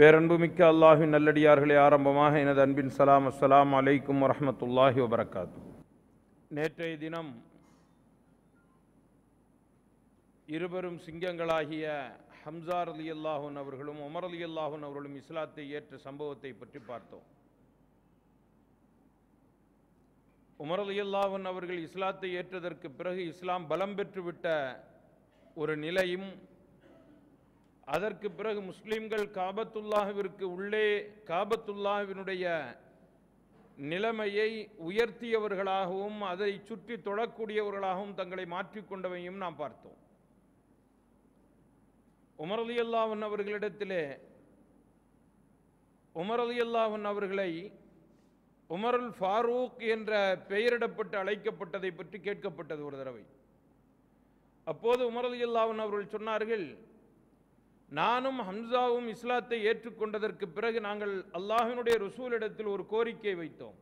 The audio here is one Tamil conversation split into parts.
வேறன்புமிக்க அல்லாஹின் நல்லடியார்களே ஆரம்பமாக எனது அன்பின் சலாம் அஸ்லாம் அலைக்கும் வரமத்துல்லாஹி வபரகாத்து நேற்றைய தினம் இருவரும் சிங்கங்களாகிய ஹம்சார் அலி அல்லாஹூன் அவர்களும் உமர் அலி அல்லாஹூன் அவர்களும் இஸ்லாத்தை ஏற்ற சம்பவத்தை பற்றி பார்த்தோம் உமர் அலி அல்லாஹூன் அவர்கள் இஸ்லாத்தை ஏற்றதற்கு பிறகு இஸ்லாம் பலம் பெற்றுவிட்ட ஒரு நிலையும் அதற்கு பிறகு முஸ்லீம்கள் காபத்துல்லாஹிற்கு உள்ளே காபத்துல்லாஹினுடைய நிலைமையை உயர்த்தியவர்களாகவும் அதை சுற்றி தொழக்கூடியவர்களாகவும் தங்களை மாற்றிக்கொண்டவையும் நாம் பார்த்தோம் உமரது அல்லாவன் அவர்களிடத்திலே உமரலி அல்லாவன் அவர்களை உமருல் ஃபாரூக் என்ற பெயரிடப்பட்டு அழைக்கப்பட்டதை பற்றி கேட்கப்பட்டது ஒரு தடவை அப்போது உமரது அல்லாவன் அவர்கள் சொன்னார்கள் நானும் ஹம்சாவும் இஸ்லாத்தை ஏற்றுக்கொண்டதற்கு பிறகு நாங்கள் அல்லாஹினுடைய ருசூலிடத்தில் ஒரு கோரிக்கை வைத்தோம்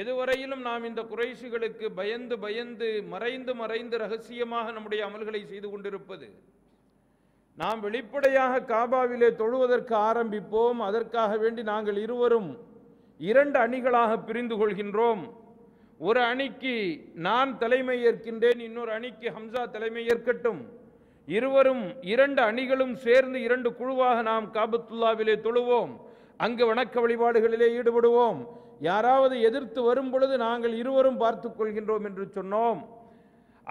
எதுவரையிலும் நாம் இந்த குறைசுகளுக்கு பயந்து பயந்து மறைந்து மறைந்து ரகசியமாக நம்முடைய அமல்களை செய்து கொண்டிருப்பது நாம் வெளிப்படையாக காபாவிலே தொழுவதற்கு ஆரம்பிப்போம் அதற்காக வேண்டி நாங்கள் இருவரும் இரண்டு அணிகளாக பிரிந்து கொள்கின்றோம் ஒரு அணிக்கு நான் தலைமை ஏற்கின்றேன் இன்னொரு அணிக்கு ஹம்சா தலைமை ஏற்கட்டும் இருவரும் இரண்டு அணிகளும் சேர்ந்து இரண்டு குழுவாக நாம் காபத்துல்லாவிலே தொழுவோம் அங்கு வணக்க வழிபாடுகளிலே ஈடுபடுவோம் யாராவது எதிர்த்து வரும் பொழுது நாங்கள் இருவரும் பார்த்துக் கொள்கின்றோம் என்று சொன்னோம்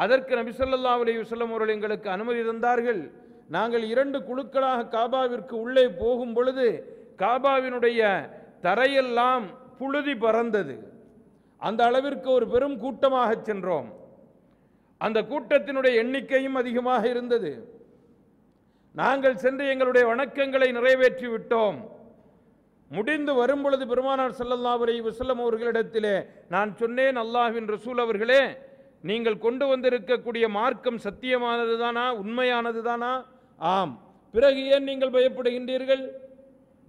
அதற்கு நபிசல்லா அலி வசல்லம் அவர்கள் எங்களுக்கு அனுமதி தந்தார்கள் நாங்கள் இரண்டு குழுக்களாக காபாவிற்கு உள்ளே போகும் பொழுது காபாவினுடைய தரையெல்லாம் புழுதி பறந்தது அந்த அளவிற்கு ஒரு பெரும் கூட்டமாக சென்றோம் அந்த கூட்டத்தினுடைய எண்ணிக்கையும் அதிகமாக இருந்தது நாங்கள் சென்று எங்களுடைய வணக்கங்களை நிறைவேற்றி விட்டோம் முடிந்து வரும்பொழுது பெருமானார் சல்லல்லா அவரை வசல்லம் அவர்களிடத்திலே நான் சொன்னேன் அல்லாஹின் ரசூல் அவர்களே நீங்கள் கொண்டு வந்திருக்கக்கூடிய மார்க்கம் சத்தியமானது தானா உண்மையானது தானா ஆம் பிறகு ஏன் நீங்கள் பயப்படுகின்றீர்கள்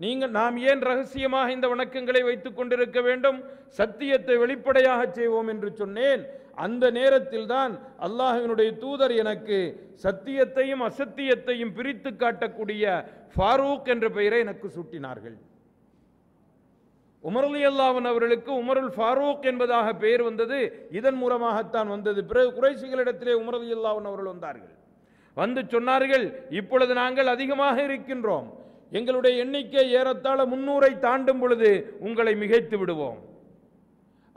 நீங்கள் நாம் ஏன் ரகசியமாக இந்த வணக்கங்களை வைத்துக் கொண்டிருக்க வேண்டும் சத்தியத்தை வெளிப்படையாக செய்வோம் என்று சொன்னேன் அந்த நேரத்தில் தான் அல்லாஹினுடைய தூதர் எனக்கு சத்தியத்தையும் அசத்தியத்தையும் பிரித்து காட்டக்கூடிய ஃபாரூக் என்ற பெயரை எனக்கு சூட்டினார்கள் அலி அல்லாவன் அவர்களுக்கு உமருல் ஃபாரூக் என்பதாக பெயர் வந்தது இதன் மூலமாகத்தான் வந்தது பிறகு குறைசிகளிடத்திலே அலி அல்லாவன் அவர்கள் வந்தார்கள் வந்து சொன்னார்கள் இப்பொழுது நாங்கள் அதிகமாக இருக்கின்றோம் எங்களுடைய எண்ணிக்கை ஏறத்தாழ முன்னூரை தாண்டும் பொழுது உங்களை மிகைத்து விடுவோம்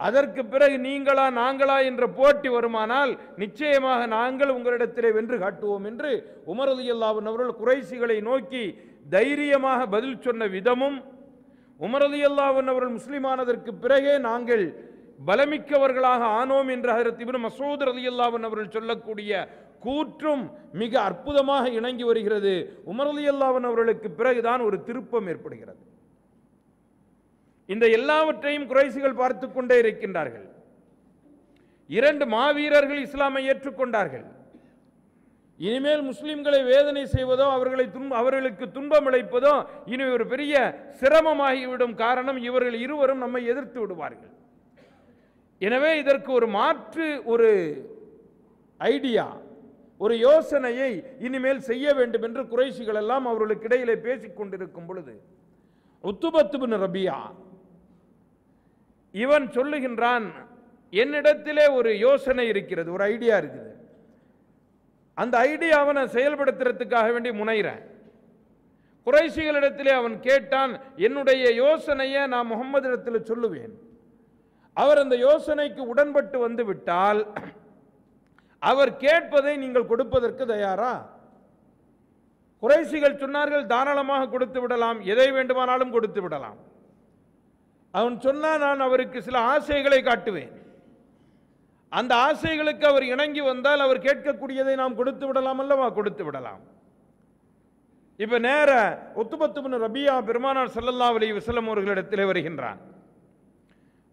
அதற்கு பிறகு நீங்களா நாங்களா என்ற போட்டி வருமானால் நிச்சயமாக நாங்கள் உங்களிடத்திலே வென்று காட்டுவோம் என்று உமரது அல்லாவின் அவர்கள் குறைசிகளை நோக்கி தைரியமாக பதில் சொன்ன விதமும் உமரது அல்லாவின் அவர்கள் முஸ்லிமானதற்கு பிறகே நாங்கள் பலமிக்கவர்களாக ஆனோம் என்று ஹரத் இபின் மசூத் ரதி அல்லாவின் அவர்கள் சொல்லக்கூடிய கூற்றும் மிக அற்புதமாக இணங்கி வருகிறது உமரலி அல்லாவின் அவர்களுக்கு பிறகுதான் ஒரு திருப்பம் ஏற்படுகிறது இந்த எல்லாவற்றையும் குறைசிகள் பார்த்து கொண்டே இருக்கின்றார்கள் இரண்டு மாவீரர்கள் இஸ்லாமை ஏற்றுக்கொண்டார்கள் இனிமேல் முஸ்லிம்களை வேதனை செய்வதோ அவர்களை அவர்களுக்கு துன்பம் அளிப்பதோ இனி ஒரு பெரிய சிரமமாகிவிடும் காரணம் இவர்கள் இருவரும் நம்மை எதிர்த்து விடுவார்கள் எனவே இதற்கு ஒரு மாற்று ஒரு ஐடியா ஒரு யோசனையை இனிமேல் செய்ய வேண்டும் என்று குறைசிகள் எல்லாம் அவர்களுக்கு இடையிலே பேசிக் கொண்டிருக்கும் பொழுது உத்துபத்து ரபியா இவன் சொல்லுகின்றான் என்னிடத்திலே ஒரு யோசனை இருக்கிறது ஒரு ஐடியா இருக்குது அந்த ஐடியாவை நான் செயல்படுத்துறதுக்காக வேண்டி முனைகிறேன் குறைசிகளிடத்திலே அவன் கேட்டான் என்னுடைய யோசனையை நான் இடத்தில் சொல்லுவேன் அவர் அந்த யோசனைக்கு உடன்பட்டு வந்து விட்டால் அவர் கேட்பதை நீங்கள் கொடுப்பதற்கு தயாரா குறைசிகள் சொன்னார்கள் தாராளமாக கொடுத்து விடலாம் எதை வேண்டுமானாலும் கொடுத்து விடலாம் அவன் சொன்னால் நான் அவருக்கு சில ஆசைகளை காட்டுவேன் அந்த ஆசைகளுக்கு அவர் இணங்கி வந்தால் அவர் கேட்கக்கூடியதை நாம் கொடுத்து விடலாம் அல்லவா கொடுத்து விடலாம் இப்போ நேர ஒத்துபத்து ரபியா பெருமானார் சல்லல்லா அலி வசலம் அவர்களிடத்திலே வருகின்றான்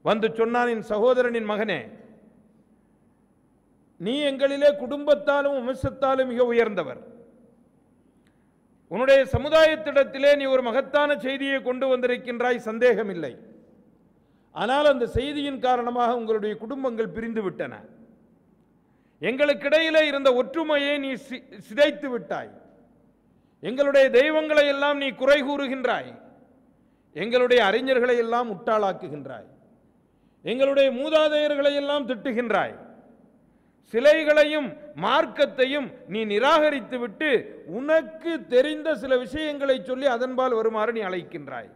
வந்து சொன்னான் என் சகோதரனின் மகனே நீ எங்களிலே குடும்பத்தாலும் வம்சத்தாலும் மிக உயர்ந்தவர் உன்னுடைய சமுதாயத்திடத்திலே நீ ஒரு மகத்தான செய்தியை கொண்டு வந்திருக்கின்றாய் சந்தேகமில்லை ஆனால் அந்த செய்தியின் காரணமாக உங்களுடைய குடும்பங்கள் பிரிந்து விட்டன எங்களுக்கிடையில இருந்த ஒற்றுமையை நீ சிதைத்து விட்டாய் எங்களுடைய தெய்வங்களை எல்லாம் நீ குறை கூறுகின்றாய் எங்களுடைய அறிஞர்களை எல்லாம் முட்டாளாக்குகின்றாய் எங்களுடைய மூதாதையர்களை எல்லாம் திட்டுகின்றாய் சிலைகளையும் மார்க்கத்தையும் நீ நிராகரித்து விட்டு உனக்கு தெரிந்த சில விஷயங்களை சொல்லி அதன்பால் வருமாறு நீ அழைக்கின்றாய்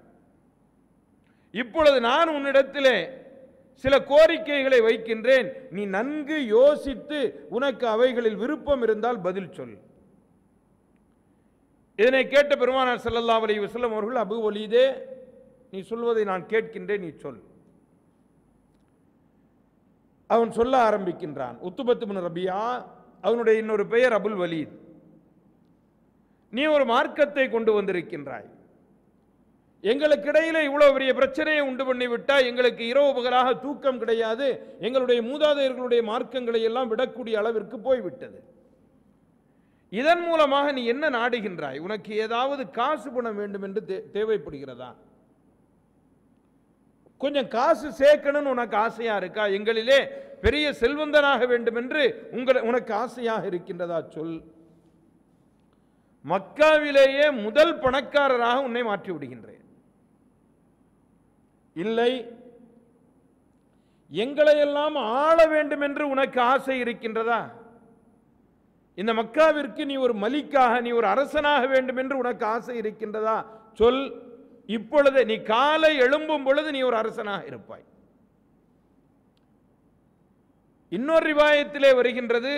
இப்பொழுது நான் உன்னிடத்திலே சில கோரிக்கைகளை வைக்கின்றேன் நீ நன்கு யோசித்து உனக்கு அவைகளில் விருப்பம் இருந்தால் பதில் சொல் இதனை கேட்ட பெருமானார் செல்லல்லா அலி வசல்லம் அவர்கள் அபு ஒலிதே நீ சொல்வதை நான் கேட்கின்றேன் நீ சொல் அவன் சொல்ல ஆரம்பிக்கின்றான் உத்துபத்து முன் ரபியா அவனுடைய இன்னொரு பெயர் அபுல் வலீத் நீ ஒரு மார்க்கத்தை கொண்டு வந்திருக்கின்றாய் எங்களுக்கு இடையில இவ்வளோ பெரிய பிரச்சனையை உண்டு பண்ணிவிட்டால் எங்களுக்கு இரவு பகலாக தூக்கம் கிடையாது எங்களுடைய மூதாதையர்களுடைய மார்க்கங்களை எல்லாம் விடக்கூடிய அளவிற்கு போய்விட்டது இதன் மூலமாக நீ என்ன நாடுகின்றாய் உனக்கு ஏதாவது காசு பண்ண வேண்டும் என்று தேவைப்படுகிறதா கொஞ்சம் காசு சேர்க்கணும்னு உனக்கு ஆசையாக இருக்கா எங்களிலே பெரிய செல்வந்தனாக வேண்டும் என்று உங்களை உனக்கு ஆசையாக இருக்கின்றதா சொல் மக்காவிலேயே முதல் பணக்காரராக உன்னை மாற்றி விடுகின்றேன் இல்லை எங்களையெல்லாம் ஆள வேண்டும் என்று உனக்கு ஆசை இருக்கின்றதா இந்த மக்காவிற்கு நீ ஒரு மலிக்காக நீ ஒரு அரசனாக வேண்டும் என்று உனக்கு ஆசை இருக்கின்றதா சொல் இப்பொழுது நீ காலை எழும்பும் பொழுது நீ ஒரு அரசனாக இருப்பாய் இன்னொரு ரிவாயத்திலே வருகின்றது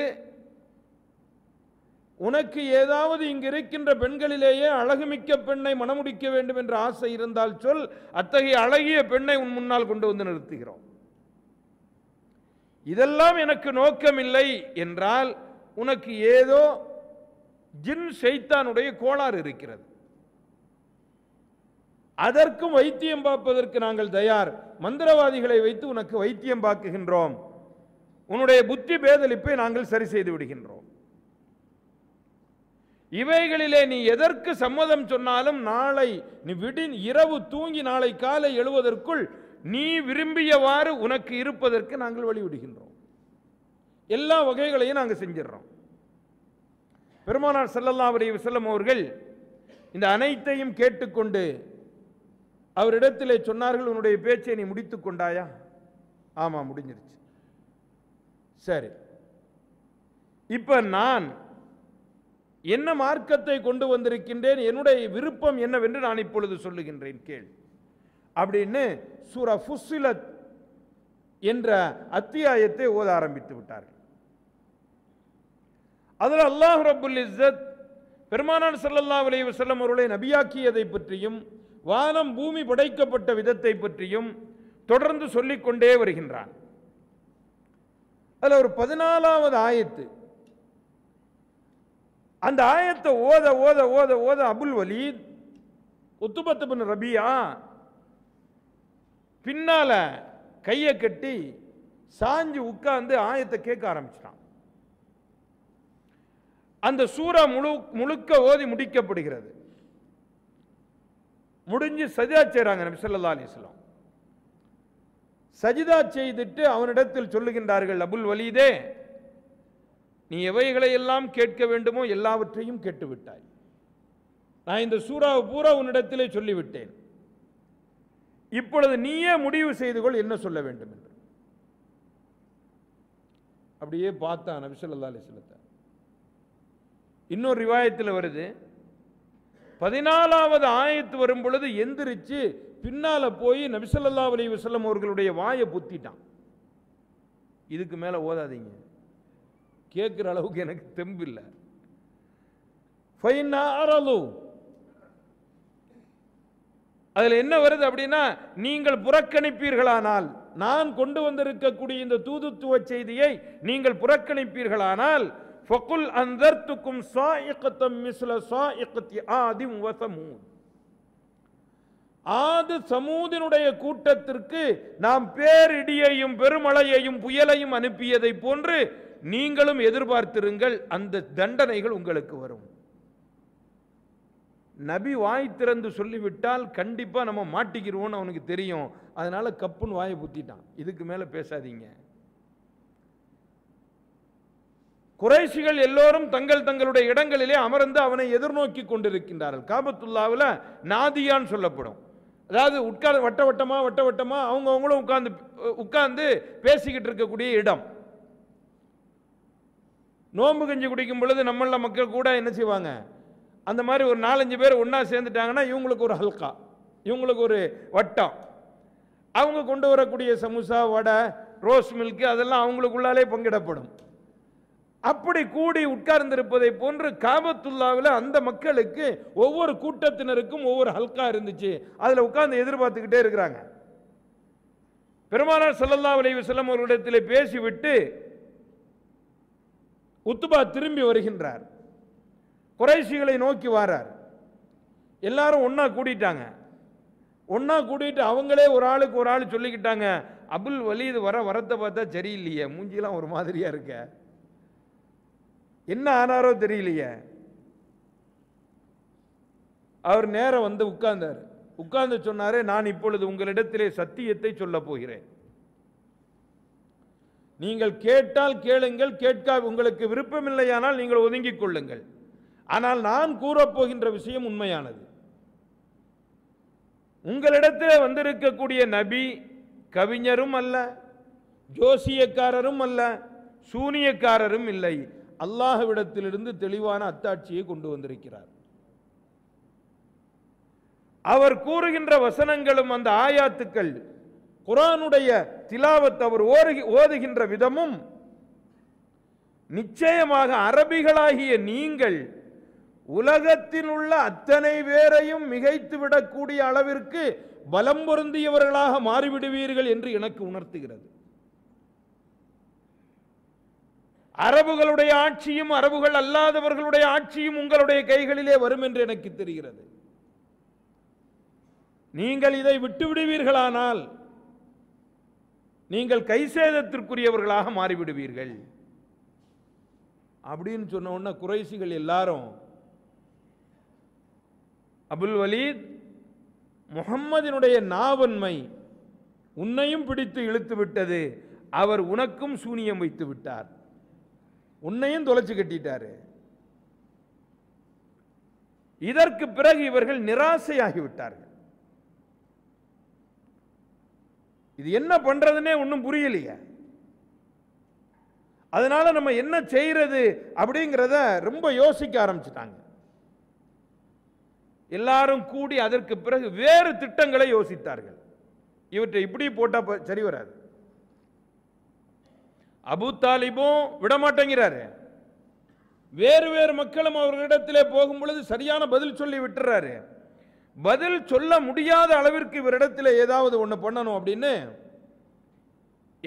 உனக்கு ஏதாவது இங்கு இருக்கின்ற பெண்களிலேயே அழகுமிக்க பெண்ணை மணமுடிக்க வேண்டும் என்ற ஆசை இருந்தால் சொல் அத்தகைய அழகிய பெண்ணை உன் முன்னால் கொண்டு வந்து நிறுத்துகிறோம் இதெல்லாம் எனக்கு நோக்கமில்லை என்றால் உனக்கு ஏதோ ஜின் சைத்தானுடைய கோளாறு இருக்கிறது அதற்கும் வைத்தியம் பார்ப்பதற்கு நாங்கள் தயார் மந்திரவாதிகளை வைத்து உனக்கு வைத்தியம் பார்க்குகின்றோம் உன்னுடைய புத்தி பேதலிப்பை நாங்கள் சரி செய்து விடுகின்றோம் இவைகளிலே நீ எதற்கு சம்மதம் சொன்னாலும் நாளை நீ விடின் இரவு தூங்கி நாளை காலை எழுவதற்குள் நீ விரும்பியவாறு உனக்கு இருப்பதற்கு நாங்கள் வழிவிடுகின்றோம் எல்லா வகைகளையும் நாங்கள் செஞ்சிடறோம் பெருமானார் செல்லல்லா அவரை செல்லம் அவர்கள் இந்த அனைத்தையும் கேட்டுக்கொண்டு அவரிடத்திலே சொன்னார்கள் உன்னுடைய பேச்சை நீ முடித்து கொண்டாயா ஆமாம் முடிஞ்சிருச்சு சரி இப்போ நான் என்ன மார்க்கத்தை கொண்டு வந்திருக்கின்றேன் என்னுடைய விருப்பம் என்னவென்று நான் இப்பொழுது சொல்லுகின்றேன் கேள் அப்படின்னு சூர ஃபுஸ்ஸிலத் என்ற அத்தியாயத்தை ஓத ஆரம்பித்து விட்டார்கள் அதில் அல்லாஹ் ரபுல் இஸ்ஸத் பெருமானான் சல்லல்லா அலி செல்லம் அவர்களை நபியாக்கியதை பற்றியும் வானம் பூமி படைக்கப்பட்ட விதத்தை பற்றியும் தொடர்ந்து சொல்லிக்கொண்டே வருகின்றான் அதில் ஒரு பதினாலாவது ஆயத்து அந்த ஆயத்தை ஓத ஓத ஓத ஓத அபுல் வலீத் ஒத்துபத்து ரபியா பின்னால கையை கட்டி சாஞ்சு உட்கார்ந்து ஆயத்தை கேட்க ஆரம்பிச்சிட்டான் அந்த சூறா முழு முழுக்க ஓதி முடிக்கப்படுகிறது முடிஞ்சு சஜிதா செய்கிறாங்க நபிசல்லா அலிஸ்லாம் சஜிதா செய்துட்டு அவனிடத்தில் சொல்லுகின்றார்கள் அபுல் வலீதே நீ எவைகளை எல்லாம் கேட்க வேண்டுமோ எல்லாவற்றையும் கேட்டுவிட்டாய் நான் இந்த சூறாவை பூரா உன்னிடத்திலே சொல்லிவிட்டேன் இப்பொழுது நீயே முடிவு செய்து கொள் என்ன சொல்ல வேண்டும் என்று அப்படியே பார்த்தான் நபிசல்லா அலிஸ்லத்தை இன்னொரு ரிவாயத்தில் வருது பதினாலாவது ஆயத்து வரும் பொழுது எந்திரிச்சு பின்னால போய் நபிசல்லா அலி வசல்லம் அவர்களுடைய வாயை புத்திட்டான் இதுக்கு மேல ஓதாதீங்க கேட்குற அளவுக்கு எனக்கு தெம்பு இல்லை அதில் என்ன வருது அப்படின்னா நீங்கள் புறக்கணிப்பீர்களானால் நான் கொண்டு வந்திருக்கக்கூடிய இந்த தூதுத்துவ செய்தியை நீங்கள் புறக்கணிப்பீர்களானால் ஃபகுல் அந்தர்த்துக்கும் சாயிக்கத்தம் மிஸ்ல சாயிக்கத்தி ஆதிம் வசமூன் ஆது சமூதினுடைய கூட்டத்திற்கு நாம் பேரிடியையும் பெருமழையையும் புயலையும் அனுப்பியதை போன்று நீங்களும் எதிர்பார்த்திருங்கள் அந்த தண்டனைகள் உங்களுக்கு வரும் நபி வாய் திறந்து சொல்லிவிட்டால் கண்டிப்பாக நம்ம மாட்டிக்கிறோம்னு அவனுக்கு தெரியும் அதனால் கப்புன்னு வாயை புத்திட்டான் இதுக்கு மேலே பேசாதீங்க குறைசிகள் எல்லோரும் தங்கள் தங்களுடைய இடங்களிலே அமர்ந்து அவனை எதிர்நோக்கி கொண்டிருக்கின்றார்கள் காபத்துல்லாவில் நாதியான்னு சொல்லப்படும் அதாவது உட்கார் வட்ட வட்டமாக வட்ட வட்டமாக அவங்கவுங்களும் உட்கார்ந்து உட்கார்ந்து பேசிக்கிட்டு இருக்கக்கூடிய இடம் நோம்பு கஞ்சி குடிக்கும் பொழுது நம்மள மக்கள் கூட என்ன செய்வாங்க அந்த மாதிரி ஒரு நாலஞ்சு பேர் ஒன்றா சேர்ந்துட்டாங்கன்னா இவங்களுக்கு ஒரு ஹல்கா இவங்களுக்கு ஒரு வட்டம் அவங்க கொண்டு வரக்கூடிய சமோசா வடை ரோஸ் மில்க் அதெல்லாம் அவங்களுக்குள்ளாலே பங்கிடப்படும் அப்படி கூடி உட்கார்ந்திருப்பதை போன்று காபத்துல்லாவில் அந்த மக்களுக்கு ஒவ்வொரு கூட்டத்தினருக்கும் ஒவ்வொரு ஹல்கா இருந்துச்சு அதில் உட்கார்ந்து எதிர்பார்த்துக்கிட்டே இருக்கிறாங்க பெருமானார் சல்லல்லா அலைவு செல்லம் அவர்களிடத்தில் பேசிவிட்டு உத்துபா திரும்பி வருகின்றார் குறைஷிகளை நோக்கி வாரார் எல்லாரும் ஒன்றா கூட்டிட்டாங்க ஒன்றா கூட்டிட்டு அவங்களே ஒரு ஆளுக்கு ஒரு ஆள் சொல்லிக்கிட்டாங்க அபுல் வலி இது வர வரத்தை பார்த்தா சரியில்லையே மூஞ்சிலாம் ஒரு மாதிரியாக இருக்க என்ன ஆனாரோ தெரியலையே அவர் நேரம் வந்து உட்கார்ந்தார் உட்கார்ந்து சொன்னாரே நான் இப்பொழுது உங்களிடத்திலே சத்தியத்தை சொல்ல போகிறேன் நீங்கள் கேட்டால் கேளுங்கள் கேட்க உங்களுக்கு விருப்பம் இல்லையானால் நீங்கள் ஒதுங்கிக் கொள்ளுங்கள் ஆனால் நான் கூறப்போகின்ற விஷயம் உண்மையானது உங்களிடத்தில் வந்திருக்கக்கூடிய நபி கவிஞரும் அல்ல ஜோசியக்காரரும் அல்ல சூனியக்காரரும் இல்லை அல்லாஹ்விடத்திலிருந்து தெளிவான அத்தாட்சியை கொண்டு வந்திருக்கிறார் அவர் கூறுகின்ற வசனங்களும் அந்த ஆயாத்துக்கள் குரானுடைய திலாவத் அவர் ஓதுகின்ற விதமும் நிச்சயமாக அரபிகளாகிய நீங்கள் உலகத்தில் உள்ள அத்தனை பேரையும் மிகைத்து விடக்கூடிய அளவிற்கு பலம் பொருந்தியவர்களாக மாறிவிடுவீர்கள் என்று எனக்கு உணர்த்துகிறது அரபுகளுடைய ஆட்சியும் அரபுகள் அல்லாதவர்களுடைய ஆட்சியும் உங்களுடைய கைகளிலே வரும் என்று எனக்கு தெரிகிறது நீங்கள் இதை விட்டுவிடுவீர்களானால் நீங்கள் கை சேதத்திற்குரியவர்களாக மாறிவிடுவீர்கள் அப்படின்னு சொன்ன உடனே குறைசிகள் எல்லாரும் அபுல் வலீத் முகம்மதினுடைய நாவன்மை உன்னையும் பிடித்து இழுத்து விட்டது அவர் உனக்கும் சூனியம் வைத்து விட்டார் உன்னையும் தொலைச்சு கட்டிட்டாரு இதற்கு பிறகு இவர்கள் நிராசையாகிவிட்டார்கள் இது என்ன பண்றதுன்னே ஒன்றும் புரியலையே அதனால நம்ம என்ன செய்கிறது அப்படிங்கிறத ரொம்ப யோசிக்க ஆரம்பிச்சிட்டாங்க எல்லாரும் கூடி அதற்கு பிறகு வேறு திட்டங்களை யோசித்தார்கள் இவற்றை இப்படி போட்டால் சரி வராது அபு தாலிபும் விடமாட்டேங்கிறாரு வேறு வேறு மக்களும் அவர்களிடத்திலே போகும் பொழுது சரியான பதில் சொல்லி விட்டுறாரு பதில் சொல்ல முடியாத அளவிற்கு இவரிடத்தில் ஏதாவது ஒன்று பண்ணணும் அப்படின்னு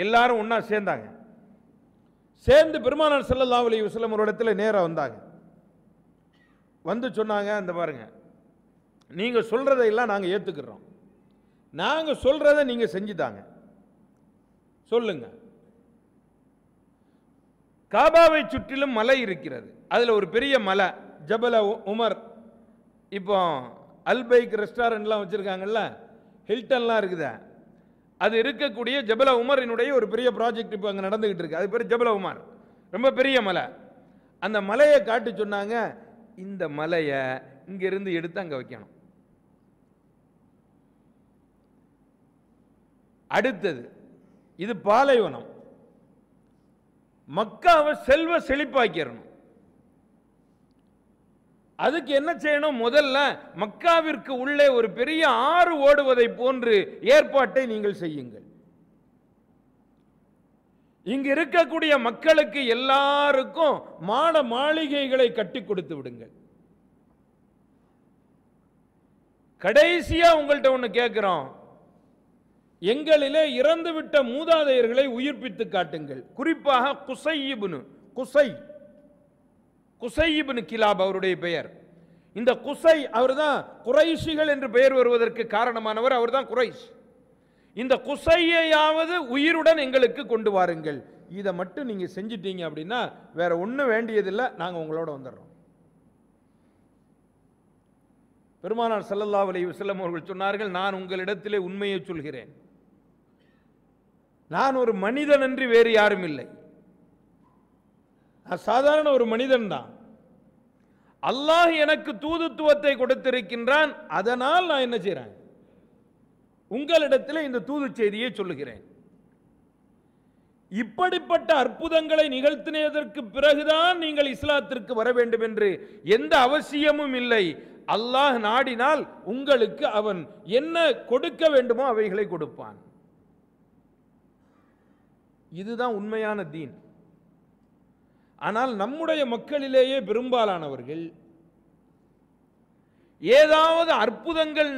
எல்லாரும் ஒன்றா சேர்ந்தாங்க சேர்ந்து பெருமானார் செல்லல்லா அலி வசலம் ஒரு இடத்துல நேராக வந்தாங்க வந்து சொன்னாங்க அந்த பாருங்க நீங்கள் சொல்கிறதையெல்லாம் நாங்கள் ஏற்றுக்கிறோம் நாங்கள் சொல்கிறத நீங்கள் செஞ்சுதாங்க சொல்லுங்க காபாவை சுற்றிலும் மலை இருக்கிறது அதில் ஒரு பெரிய மலை ஜபல உமர் இப்போ அல்பைக் ரெஸ்டாரண்ட்லாம் வச்சுருக்காங்கல்ல ஹில்டன்லாம் இருக்குதா அது இருக்கக்கூடிய ஜபல உமரினுடைய ஒரு பெரிய ப்ராஜெக்ட் இப்போ அங்கே நடந்துக்கிட்டு இருக்கு அது பேர் ஜபல உமர் ரொம்ப பெரிய மலை அந்த மலையை காட்டு சொன்னாங்க இந்த மலையை இங்கேருந்து எடுத்து அங்கே வைக்கணும் அடுத்தது இது பாலைவனம் மக்காவை செல்வ செழிப்பாக்கிடணும் அதுக்கு என்ன செய்யணும் முதல்ல மக்காவிற்கு உள்ளே ஒரு பெரிய ஆறு ஓடுவதை போன்று ஏற்பாட்டை நீங்கள் செய்யுங்கள் இங்கு இருக்கக்கூடிய மக்களுக்கு எல்லாருக்கும் மாட மாளிகைகளை கட்டி கொடுத்து விடுங்கள் கடைசியா உங்கள்கிட்ட ஒன்று கேட்கிறோம் எங்களிலே இறந்துவிட்ட மூதாதையர்களை உயிர்ப்பித்து காட்டுங்கள் குறிப்பாக குசை இபுனு குசை குசையிபின் கிலாப் அவருடைய பெயர் இந்த குசை அவர் தான் குறைஷிகள் என்று பெயர் வருவதற்கு காரணமானவர் அவர் தான் குறைஷ் இந்த குசையையாவது உயிருடன் எங்களுக்கு கொண்டு வாருங்கள் இதை மட்டும் நீங்கள் செஞ்சிட்டீங்க அப்படின்னா வேற ஒன்றும் வேண்டியதில்லை நாங்கள் உங்களோட வந்துடுறோம் பெருமானார் சல்லல்லா அலி வசல்லம் அவர்கள் சொன்னார்கள் நான் உங்களிடத்திலே உண்மையை சொல்கிறேன் நான் ஒரு மனிதன் என்று வேறு யாரும் இல்லை நான் சாதாரண ஒரு மனிதன் தான் அல்லாஹ் எனக்கு தூதுத்துவத்தை கொடுத்திருக்கின்றான் அதனால் நான் என்ன செய்கிறேன் உங்களிடத்தில் இந்த தூது செய்தியை சொல்லுகிறேன் இப்படிப்பட்ட அற்புதங்களை நிகழ்த்தினதற்கு பிறகுதான் நீங்கள் இஸ்லாத்திற்கு வர வேண்டும் என்று எந்த அவசியமும் இல்லை அல்லாஹ் நாடினால் உங்களுக்கு அவன் என்ன கொடுக்க வேண்டுமோ அவைகளை கொடுப்பான் இதுதான் உண்மையான தீன் ஆனால் நம்முடைய மக்களிலேயே பெரும்பாலானவர்கள் ஏதாவது அற்புதங்கள்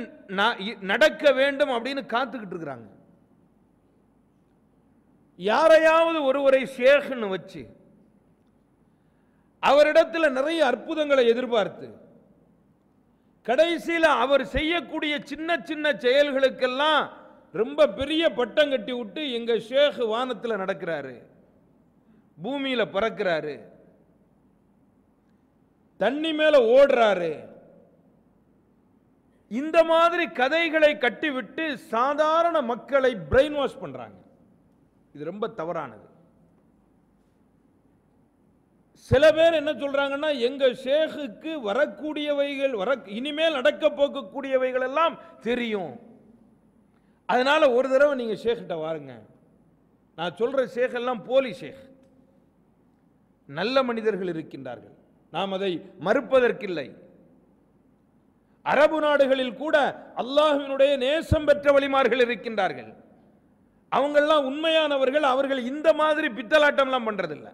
நடக்க வேண்டும் அப்படின்னு காத்துக்கிட்டு இருக்கிறாங்க யாரையாவது ஒருவரை ஷேகுன்னு வச்சு அவரிடத்தில் நிறைய அற்புதங்களை எதிர்பார்த்து கடைசியில் அவர் செய்யக்கூடிய சின்ன சின்ன செயல்களுக்கெல்லாம் ரொம்ப பெரிய பட்டம் கட்டி விட்டு எங்கள் ஷேக் வானத்தில் நடக்கிறாரு பூமியில் பறக்கிறாரு தண்ணி மேலே ஓடுறாரு இந்த மாதிரி கதைகளை கட்டிவிட்டு சாதாரண மக்களை பிரெயின் வாஷ் பண்ணுறாங்க இது ரொம்ப தவறானது சில பேர் என்ன சொல்றாங்கன்னா எங்க ஷேகுக்கு வரக்கூடியவைகள் வர இனிமேல் நடக்க போகக்கூடியவைகள் எல்லாம் தெரியும் அதனால ஒரு தடவை நீங்க ஷேக்கிட்ட வாருங்க நான் சொல்ற ஷேக் எல்லாம் போலி ஷேக் நல்ல மனிதர்கள் இருக்கின்றார்கள் நாம் அதை மறுப்பதற்கில்லை அரபு நாடுகளில் கூட அல்லாஹினுடைய நேசம் பெற்ற வழிமார்கள் இருக்கின்றார்கள் அவங்கெல்லாம் உண்மையானவர்கள் அவர்கள் இந்த மாதிரி பித்தலாட்டம்லாம் பண்றதில்லை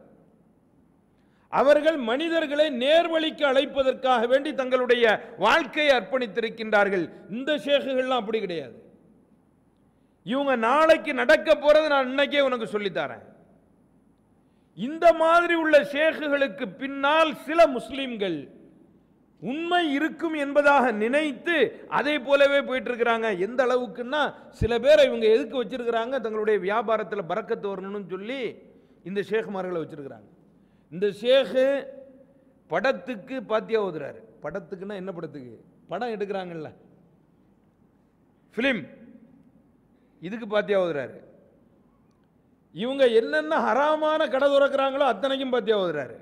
அவர்கள் மனிதர்களை நேர்வழிக்கு அழைப்பதற்காக வேண்டி தங்களுடைய வாழ்க்கையை அர்ப்பணித்திருக்கின்றார்கள் இந்த ஷேகுகள்லாம் அப்படி கிடையாது இவங்க நாளைக்கு நடக்க போறது நான் இன்னைக்கே உனக்கு சொல்லித்தரேன் இந்த மாதிரி உள்ள ஷேக்குகளுக்கு பின்னால் சில முஸ்லீம்கள் உண்மை இருக்கும் என்பதாக நினைத்து அதே போலவே போயிட்டு இருக்கிறாங்க எந்த அளவுக்குன்னா சில பேர் இவங்க எதுக்கு வச்சிருக்கிறாங்க தங்களுடைய வியாபாரத்தில் பறக்கத்து வரணும்னு சொல்லி இந்த ஷேகுமார்களை வச்சிருக்கிறாங்க இந்த ஷேகு படத்துக்கு பாத்தியா ஓதுறாரு படத்துக்குன்னா என்ன படத்துக்கு படம் எடுக்கிறாங்கல்ல ஃபிலிம் இதுக்கு பாத்தியா ஓதுறாரு இவங்க என்னென்ன ஹராமான கடை துறக்கிறாங்களோ அத்தனைக்கும் பார்த்தியா ஓதுறாரு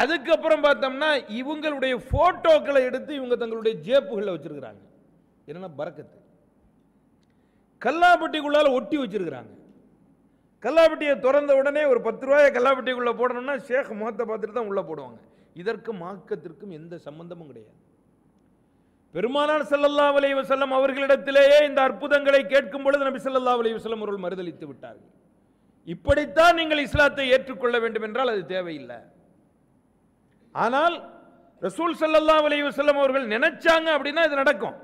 அதுக்கப்புறம் பார்த்தோம்னா இவங்களுடைய ஃபோட்டோக்களை எடுத்து இவங்க தங்களுடைய ஜேப்புகளில் வச்சிருக்கிறாங்க என்னென்னா பறக்கத்து கல்லாப்பட்டிக்குள்ளால் ஒட்டி வச்சிருக்கிறாங்க கல்லாப்பட்டியை திறந்த உடனே ஒரு பத்து ரூபாயை கல்லாப்பட்டிக்குள்ளே போடணும்னா ஷேக் முகத்தை பார்த்துட்டு தான் உள்ளே போடுவாங்க இதற்கும் ஆக்கத்திற்கும் எந்த சம்மந்தமும் கிடையாது பெருமானார் செல்லல்லா அலி வசல்லம் அவர்களிடத்திலேயே இந்த அற்புதங்களை கேட்கும் பொழுது நபி செல்லல்லா அலி வசல்லம் அவர்கள் மறுதளித்து விட்டார்கள் இப்படித்தான் நீங்கள் இஸ்லாத்தை ஏற்றுக்கொள்ள வேண்டும் என்றால் அது தேவையில்லை ஆனால் ரசூல் செல்லல்லா அலி வசல்லம் அவர்கள் நினைச்சாங்க அப்படின்னா இது நடக்கும்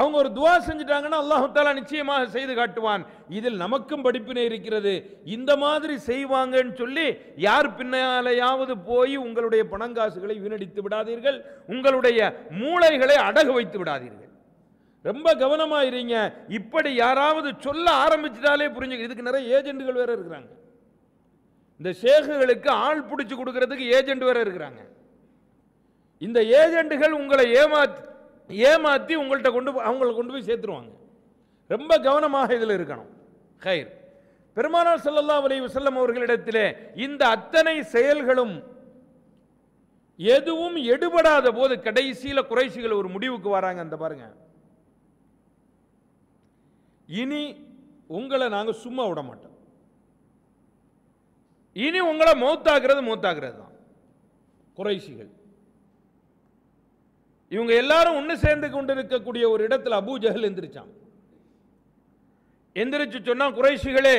அவங்க ஒரு துவா செஞ்சிட்டாங்கன்னா அல்லாஹாலா நிச்சயமாக செய்து காட்டுவான் இதில் நமக்கும் படிப்பினை இருக்கிறது இந்த மாதிரி செய்வாங்கன்னு சொல்லி யார் பின்னாலேயாவது போய் உங்களுடைய பணங்காசுகளை வீணடித்து விடாதீர்கள் உங்களுடைய மூளைகளை அடகு வைத்து விடாதீர்கள் ரொம்ப கவனமாக இப்படி யாராவது சொல்ல ஆரம்பிச்சிட்டாலே புரிஞ்சு இதுக்கு நிறைய ஏஜென்ட்கள் வேற இருக்கிறாங்க இந்த ஷேகுகளுக்கு ஆள் பிடிச்சி கொடுக்கறதுக்கு ஏஜென்ட் வேற இருக்கிறாங்க இந்த ஏஜெண்டுகள் உங்களை ஏமாத்து ஏமாற்றி உங்கள்கிட்ட கொண்டு அவங்கள கொண்டு போய் சேர்த்துருவாங்க ரொம்ப கவனமாக இதில் இருக்கணும் ஹைர் பெருமானார் சல்லல்லா அலி வசல்லம் அவர்களிடத்திலே இந்த அத்தனை செயல்களும் எதுவும் எடுபடாத போது கடைசியில் குறைசிகள் ஒரு முடிவுக்கு வராங்க அந்த பாருங்க இனி உங்களை நாங்கள் சும்மா விட மாட்டோம் இனி உங்களை மௌத்தாகிறது மௌத்தாகிறது தான் குறைசிகள் இவங்க எல்லாரும் ஒன்று சேர்ந்து கொண்டு இருக்கக்கூடிய ஒரு இடத்துல அபூ ஜஹல் எந்திரிச்சான் எந்திரிச்சு சொன்னால் குறைஷிகளே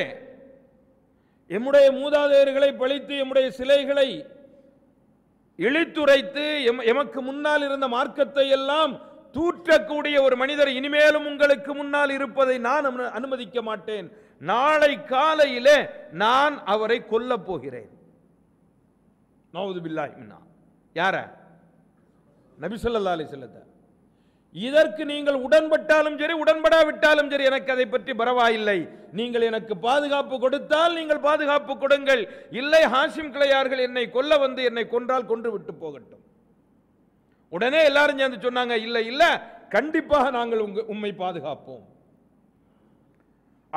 எம்முடைய மூதாதையர்களை பழித்து எம்முடைய சிலைகளை இழித்துரைத்து எமக்கு முன்னால் இருந்த மார்க்கத்தை எல்லாம் தூற்றக்கூடிய ஒரு மனிதர் இனிமேலும் உங்களுக்கு முன்னால் இருப்பதை நான் அனுமதிக்க மாட்டேன் நாளை காலையிலே நான் அவரை கொல்ல போகிறேன் யார சொல்லா அலி செல்லத்தை இதற்கு நீங்கள் உடன்பட்டாலும் சரி உடன்படாவிட்டாலும் சரி எனக்கு அதை பற்றி பரவாயில்லை நீங்கள் எனக்கு பாதுகாப்பு கொடுத்தால் நீங்கள் பாதுகாப்பு கொடுங்கள் இல்லை ஹாஷிம் கிளையார்கள் என்னை கொல்ல வந்து என்னை கொன்றால் கொன்று விட்டு போகட்டும் உடனே எல்லாரும் சேர்ந்து சொன்னாங்க இல்லை இல்லை கண்டிப்பாக நாங்கள் உங்க உண்மை பாதுகாப்போம்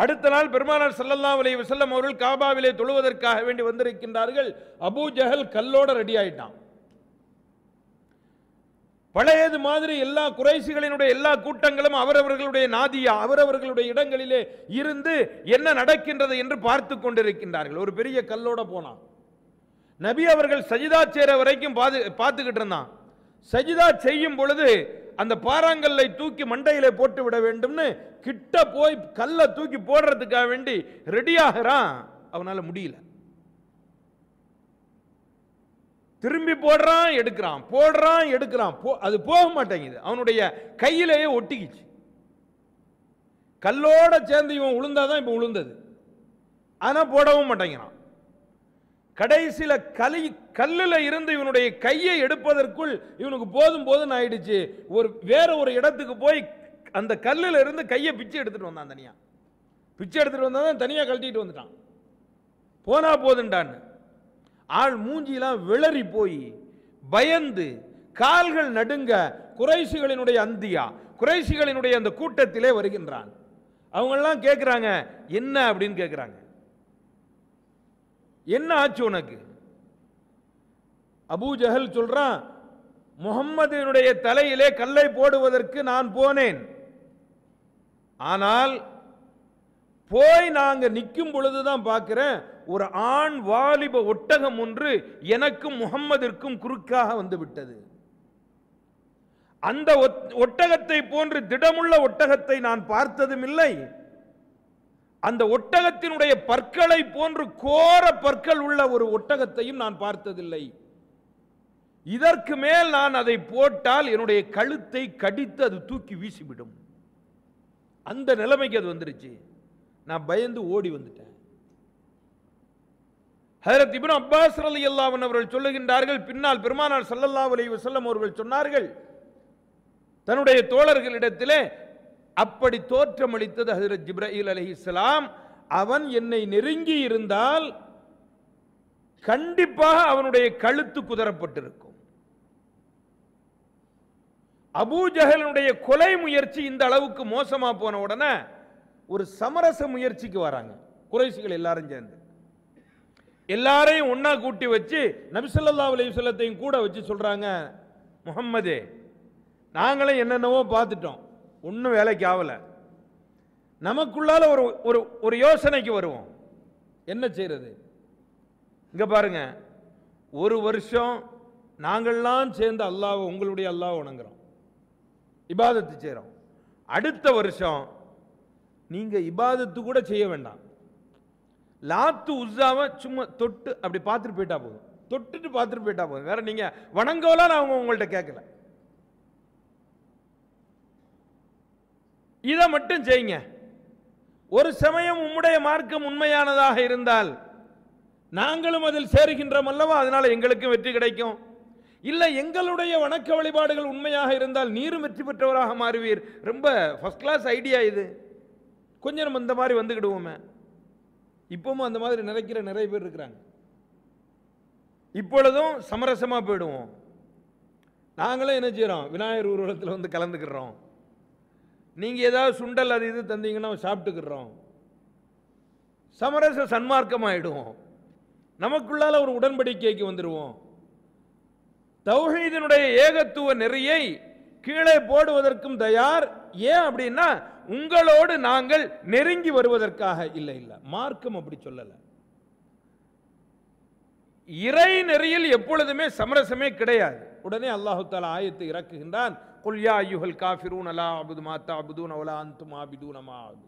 அடுத்த நாள் பெருமானார் சல்லல்லா அலி வசல்லம் அவர்கள் காபாவிலே தொழுவதற்காக வேண்டி வந்திருக்கின்றார்கள் அபு ஜஹல் கல்லோட ரெடி ஆயிட்டான் பழையது மாதிரி எல்லா குறைசிகளினுடைய எல்லா கூட்டங்களும் அவரவர்களுடைய நாதியா அவரவர்களுடைய இடங்களிலே இருந்து என்ன நடக்கின்றது என்று பார்த்து கொண்டிருக்கின்றார்கள் ஒரு பெரிய கல்லோட போனான் நபி அவர்கள் சஜிதா சேர வரைக்கும் பார்த்துக்கிட்டு இருந்தான் சஜிதா செய்யும் பொழுது அந்த பாறாங்கல்லை தூக்கி மண்டையில போட்டு விட வேண்டும்னு கிட்ட போய் கல்லை தூக்கி போடுறதுக்காக வேண்டி ரெடியாகிறான் அவனால் முடியல திரும்பி போடுறான் எடுக்கிறான் போடுறான் எடுக்கிறான் போ அது போக மாட்டேங்குது அவனுடைய கையிலேயே ஒட்டிக்கிச்சு கல்லோட சேர்ந்து இவன் உளுந்தாதான் இப்போ உளுந்தது ஆனால் போடவும் மாட்டேங்கிறான் கடைசியில் கலி கல்லில் இருந்து இவனுடைய கையை எடுப்பதற்குள் இவனுக்கு போதும் போதும் ஆயிடுச்சு ஒரு வேற ஒரு இடத்துக்கு போய் அந்த கல்லில் இருந்து கையை பிச்சு எடுத்துகிட்டு வந்தான் தனியாக பிச்சு எடுத்துகிட்டு வந்தால் தான் தனியாக கழட்டிட்டு வந்துட்டான் போனா போதுண்டான்னு ஆள் மூஞ்சியெல்லாம் விளறி போய் பயந்து கால்கள் நடுங்க குறைசிகளினுடைய அந்தியா குறைசிகளினுடைய அந்த கூட்டத்திலே வருகின்றான் அவங்கெல்லாம் கேட்குறாங்க என்ன அப்படின்னு கேட்குறாங்க என்ன ஆச்சு உனக்கு அபூ ஜஹல் சொல்றான் முகம்மதினுடைய தலையிலே கல்லை போடுவதற்கு நான் போனேன் ஆனால் போய் நாங்கள் நிற்கும் பொழுதுதான் பார்க்கிறேன் பார்க்குறேன் ஒரு ஆண் வாலிப ஒட்டகம் ஒன்று எனக்கும் முகம்மதிற்கும் குறுக்காக வந்துவிட்டது அந்த ஒட்டகத்தை போன்று திடமுள்ள ஒட்டகத்தை நான் பார்த்ததும் இல்லை அந்த ஒட்டகத்தினுடைய பற்களை போன்று கோர பற்கள் உள்ள ஒரு ஒட்டகத்தையும் நான் பார்த்ததில்லை இதற்கு மேல் நான் அதை போட்டால் என்னுடைய கழுத்தை கடித்து அது தூக்கி வீசிவிடும் அந்த நிலைமைக்கு அது வந்துருச்சு நான் பயந்து ஓடி வந்துட்டேன் ஹரத் இபின் அப்பாஸ் அலி அல்லாவன் அவர்கள் சொல்லுகின்றார்கள் பின்னால் பெருமானார் சல்லல்லா அலி வசல்லம் அவர்கள் சொன்னார்கள் தன்னுடைய தோழர்களிடத்திலே அப்படி தோற்றமளித்தது ஹசரத் ஜிப்ரஹீல் அலி இஸ்லாம் அவன் என்னை நெருங்கி இருந்தால் கண்டிப்பாக அவனுடைய கழுத்து குதரப்பட்டிருக்கும் ஜஹலனுடைய கொலை முயற்சி இந்த அளவுக்கு மோசமாக போன உடனே ஒரு சமரச முயற்சிக்கு வராங்க குறைசிகள் எல்லாரும் சேர்ந்து எல்லாரையும் ஒன்றா கூட்டி வச்சு நபிசல்லா அலிசல்லத்தையும் கூட வச்சு சொல்கிறாங்க முகம்மது நாங்களும் என்னென்னவோ பார்த்துட்டோம் ஒன்றும் வேலைக்கு ஆகலை நமக்குள்ளால ஒரு ஒரு ஒரு யோசனைக்கு வருவோம் என்ன செய்கிறது இங்கே பாருங்க ஒரு வருஷம் நாங்கள்லாம் சேர்ந்து அல்லாவை உங்களுடைய அல்லாவை வணங்குறோம் இபாதத்து செய்கிறோம் அடுத்த வருஷம் நீங்கள் இபாதத்து கூட செய்ய வேண்டாம் லாத்து உஸ்ஸாவை சும்மா தொட்டு அப்படி பார்த்துட்டு போயிட்டா போதும் தொட்டுட்டு பார்த்துட்டு போயிட்டா போதும் வேற நீங்கள் வணங்கலாம் நான் அவங்க உங்கள்கிட்ட கேட்கல இதை மட்டும் செய்யுங்க ஒரு சமயம் உம்முடைய மார்க்கம் உண்மையானதாக இருந்தால் நாங்களும் அதில் சேருகின்றோம் அல்லவா அதனால் எங்களுக்கும் வெற்றி கிடைக்கும் இல்லை எங்களுடைய வணக்க வழிபாடுகள் உண்மையாக இருந்தால் நீரும் வெற்றி பெற்றவராக மாறுவீர் ரொம்ப ஃபஸ்ட் கிளாஸ் ஐடியா இது கொஞ்சம் நம்ம இந்த மாதிரி வந்துக்கிடுவோமே இப்பவும் அந்த மாதிரி நினைக்கிற நிறைய பேர் இருக்கிறாங்க இப்பொழுதும் சமரசமாக போயிடுவோம் நாங்களும் என்ன செய்கிறோம் விநாயகர் ஊர்வலத்தில் வந்து கலந்துக்கிறோம் நீங்கள் ஏதாவது சுண்டல் அது இது தந்தீங்கன்னா சாப்பிட்டுக்கிறோம் சமரச சன்மார்க்கமாகிடுவோம் நமக்குள்ளால் ஒரு உடன்படிக்கைக்கு வந்துடுவோம் தௌஹீதினுடைய ஏகத்துவ நெறியை கீழே போடுவதற்கும் தயார் ஏன் அப்படின்னா உங்களோடு நாங்கள் நெருங்கி வருவதற்காக இல்லை இல்லை மார்க்கம் அப்படி சொல்லலை இறை நெறியில் எப்பொழுதுமே சமரசமே கிடையாது உடனே அல்லாஹு தாலா ஆயத்தை இறக்குகின்றான் கொல்யா யுகல் காஃபிரூன் அலா அபுது மாத்தா அபுதூன் அவலா அந்துமா அபிதூனமா அபுது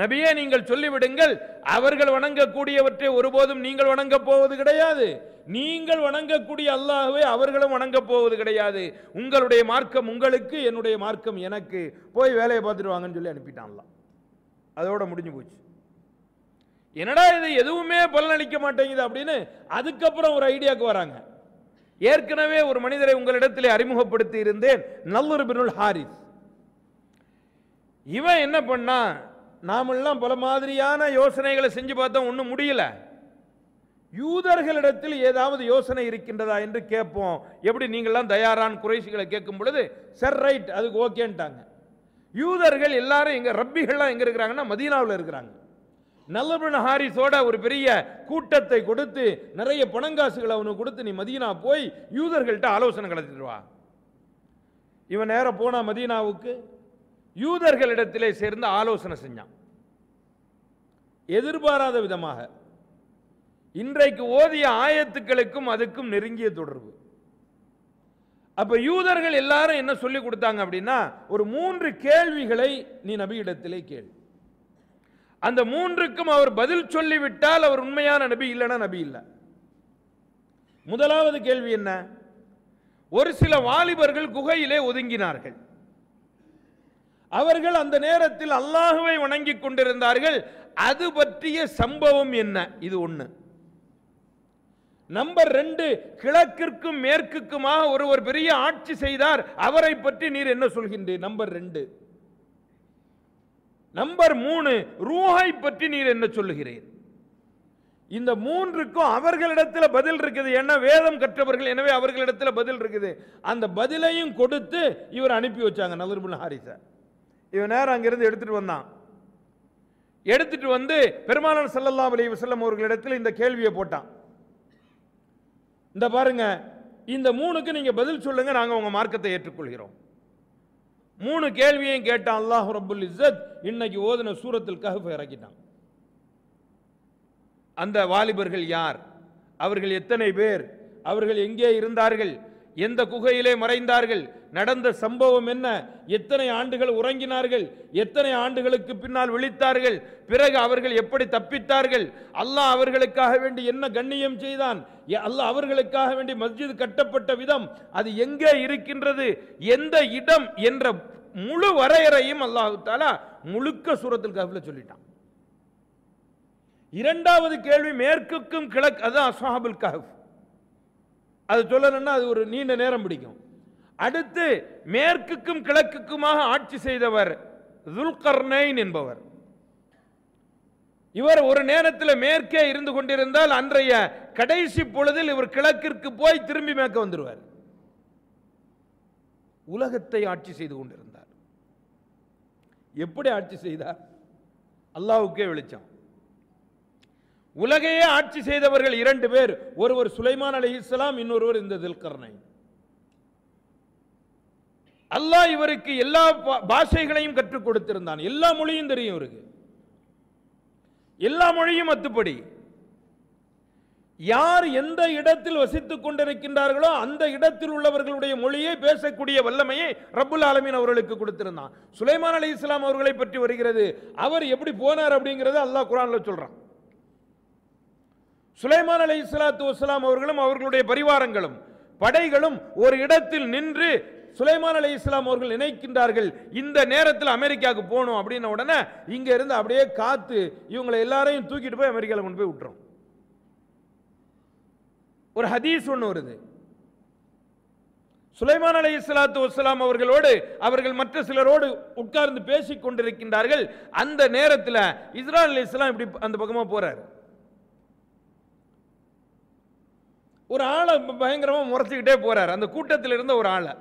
நபியே நீங்கள் சொல்லிவிடுங்கள் அவர்கள் வணங்கக்கூடியவற்றை ஒருபோதும் நீங்கள் வணங்கப் போவது கிடையாது நீங்கள் வணங்கக்கூடிய அல்லாஹுவே அவர்களும் வணங்கப் போவது கிடையாது உங்களுடைய மார்க்கம் உங்களுக்கு என்னுடைய மார்க்கம் எனக்கு போய் வேலையை பார்த்துருவாங்கன்னு சொல்லி அனுப்பிட்டான்லாம் அதோட முடிஞ்சு போச்சு என்னடா இது எதுவுமே பலனளிக்க மாட்டேங்குது அப்படின்னு அதுக்கப்புறம் ஒரு ஐடியாவுக்கு வராங்க ஏற்கனவே ஒரு மனிதரை உங்களிடத்தில் அறிமுகப்படுத்தி இருந்தேன் நல்லொரு ஹாரிஸ் இவன் என்ன பண்ணான் நாமெல்லாம் பல மாதிரியான யோசனைகளை செஞ்சு பார்த்தோம் ஒன்றும் முடியல யூதர்களிடத்தில் ஏதாவது யோசனை இருக்கின்றதா என்று கேட்போம் எப்படி நீங்கள்லாம் தயாரான குறைசிகளை கேட்கும் பொழுது சர் ரைட் அதுக்கு ஓகேன்ட்டாங்க யூதர்கள் எல்லாரும் எங்கள் ரப்பிகள்லாம் எங்கே இருக்கிறாங்கன்னா மதீனாவில் இருக்கிறாங்க நல்லபன் ஹாரிஸோட ஒரு பெரிய கூட்டத்தை கொடுத்து நிறைய பணங்காசுகளை அவனுக்கு கொடுத்து நீ மதீனா போய் யூதர்கள்ட்ட ஆலோசனை கிடைச்சிட்டு இவன் நேரம் போனால் மதீனாவுக்கு யூதர்களிடத்திலே சேர்ந்து ஆலோசனை செஞ்சான் எதிர்பாராத விதமாக இன்றைக்கு ஓதிய ஆயத்துக்களுக்கும் அதுக்கும் நெருங்கிய தொடர்பு அப்ப யூதர்கள் எல்லாரும் என்ன சொல்லி கொடுத்தாங்க அப்படின்னா ஒரு மூன்று கேள்விகளை நீ நபியிடத்திலே கேள் அந்த மூன்றுக்கும் அவர் பதில் சொல்லிவிட்டால் அவர் உண்மையான நபி இல்லைன்னா நபி இல்லை முதலாவது கேள்வி என்ன ஒரு சில வாலிபர்கள் குகையிலே ஒதுங்கினார்கள் அவர்கள் அந்த நேரத்தில் அல்லாஹுவை வணங்கி கொண்டிருந்தார்கள் அது பற்றிய சம்பவம் என்ன இது ஒன்று நம்பர் ரெண்டு கிழக்கிற்கும் மேற்குக்குமாக ஒருவர் பெரிய ஆட்சி செய்தார் அவரை பற்றி நீர் என்ன சொல்கின்றீர் நம்பர் ரெண்டு நம்பர் மூணு ரூஹை பற்றி நீர் என்ன சொல்லுகிறீர் இந்த மூன்றுக்கும் அவர்களிடத்தில் பதில் இருக்குது ஏன்னா வேதம் கற்றவர்கள் எனவே அவர்களிடத்தில் பதில் இருக்குது அந்த பதிலையும் கொடுத்து இவர் அனுப்பி வச்சாங்க நலர்புல் ஹாரிசா இவன் நேரம் அங்கிருந்து எடுத்துட்டு வந்தான் எடுத்துட்டு வந்து பெருமானார் சல்லல்லா அலி வசல்லம் அவர்களிடத்தில் இந்த கேள்வியை போட்டான் இந்த பாருங்க இந்த மூணுக்கு நீங்க பதில் சொல்லுங்க நாங்கள் உங்க மார்க்கத்தை ஏற்றுக்கொள்கிறோம் மூணு கேள்வியும் கேட்டான் அல்லாஹ் ரபுல் இசத் இன்னைக்கு ஓதின சூரத்தில் கஹப் இறக்கிட்டான் அந்த வாலிபர்கள் யார் அவர்கள் எத்தனை பேர் அவர்கள் எங்கே இருந்தார்கள் எந்த குகையிலே மறைந்தார்கள் நடந்த சம்பவம் என்ன எத்தனை ஆண்டுகள் உறங்கினார்கள் எத்தனை ஆண்டுகளுக்கு பின்னால் விழித்தார்கள் பிறகு அவர்கள் எப்படி தப்பித்தார்கள் அல்லாஹ் அவர்களுக்காக வேண்டி என்ன கண்ணியம் செய்தான் அல்லாஹ் அவர்களுக்காக வேண்டி மஸ்ஜித் கட்டப்பட்ட விதம் அது எங்கே இருக்கின்றது எந்த இடம் என்ற முழு வரையறையும் அல்லாஹு தாலா முழுக்க சூரத்தில் கவில சொல்லிட்டான் இரண்டாவது கேள்வி மேற்குக்கும் கிழக்கு அதுதான் அசாபுல் கஹப் அது சொல்லணும்னா அது ஒரு நீண்ட நேரம் பிடிக்கும் அடுத்து மேற்குக்கும் கிழக்குக்குமாக ஆட்சி செய்தவர் துல்கர்ணைன் என்பவர் இவர் ஒரு நேரத்தில் மேற்கே இருந்து கொண்டிருந்தால் அன்றைய கடைசி பொழுதில் இவர் கிழக்கிற்கு போய் திரும்பி மேற்க வந்துடுவார் உலகத்தை ஆட்சி செய்து கொண்டிருந்தார் எப்படி ஆட்சி செய்தார் அல்லாவுக்கே வெளிச்சம் உலகையே ஆட்சி செய்தவர்கள் இரண்டு பேர் ஒருவர் சுலைமான் அலி இஸ்லாம் இன்னொருவர் இந்த தில்கர்ணை அல்லாஹ் இவருக்கு எல்லா பாஷைகளையும் கற்றுக் கொடுத்திருந்தான் எல்லா மொழியும் தெரியும் இவருக்கு எல்லா மொழியும் அத்துப்படி யார் எந்த இடத்தில் வசித்துக் கொண்டிருக்கின்றார்களோ அந்த இடத்தில் உள்ளவர்களுடைய மொழியை பேசக்கூடிய வல்லமையை ரபுல் ஆலமீன் அவர்களுக்கு கொடுத்திருந்தான் சுலைமான் அலி இஸ்லாம் அவர்களை பற்றி வருகிறது அவர் எப்படி போனார் அப்படிங்கிறது அல்லாஹ் குரான்ல சொல்றான் சுலைமான் அலி இஸ்லாத்து வசலாம் அவர்களும் அவர்களுடைய பரிவாரங்களும் படைகளும் ஒரு இடத்தில் நின்று சுலைமான் அலி இஸ்லாம் அவர்கள் நினைக்கின்றார்கள் இந்த நேரத்தில் அமெரிக்காவுக்கு போகணும் அப்படின்ன உடனே இங்க இருந்து அப்படியே காத்து இவங்களை எல்லாரையும் தூக்கிட்டு போய் அமெரிக்காவில் கொண்டு போய் விட்டுரும் ஒரு ஹதீஸ் ஒன்று வருது சுலைமான் அலி இஸ்லாத்து வசலாம் அவர்களோடு அவர்கள் மற்ற சிலரோடு உட்கார்ந்து பேசிக் கொண்டிருக்கின்றார்கள் அந்த நேரத்தில் இஸ்ரா அலி இஸ்லாம் இப்படி அந்த பக்கமாக போகிறார் ஒரு ஆளை பயங்கரமாக முறைச்சிக்கிட்டே போகிறார் அந்த கூட்டத்தில் இருந்த ஒரு ஆளை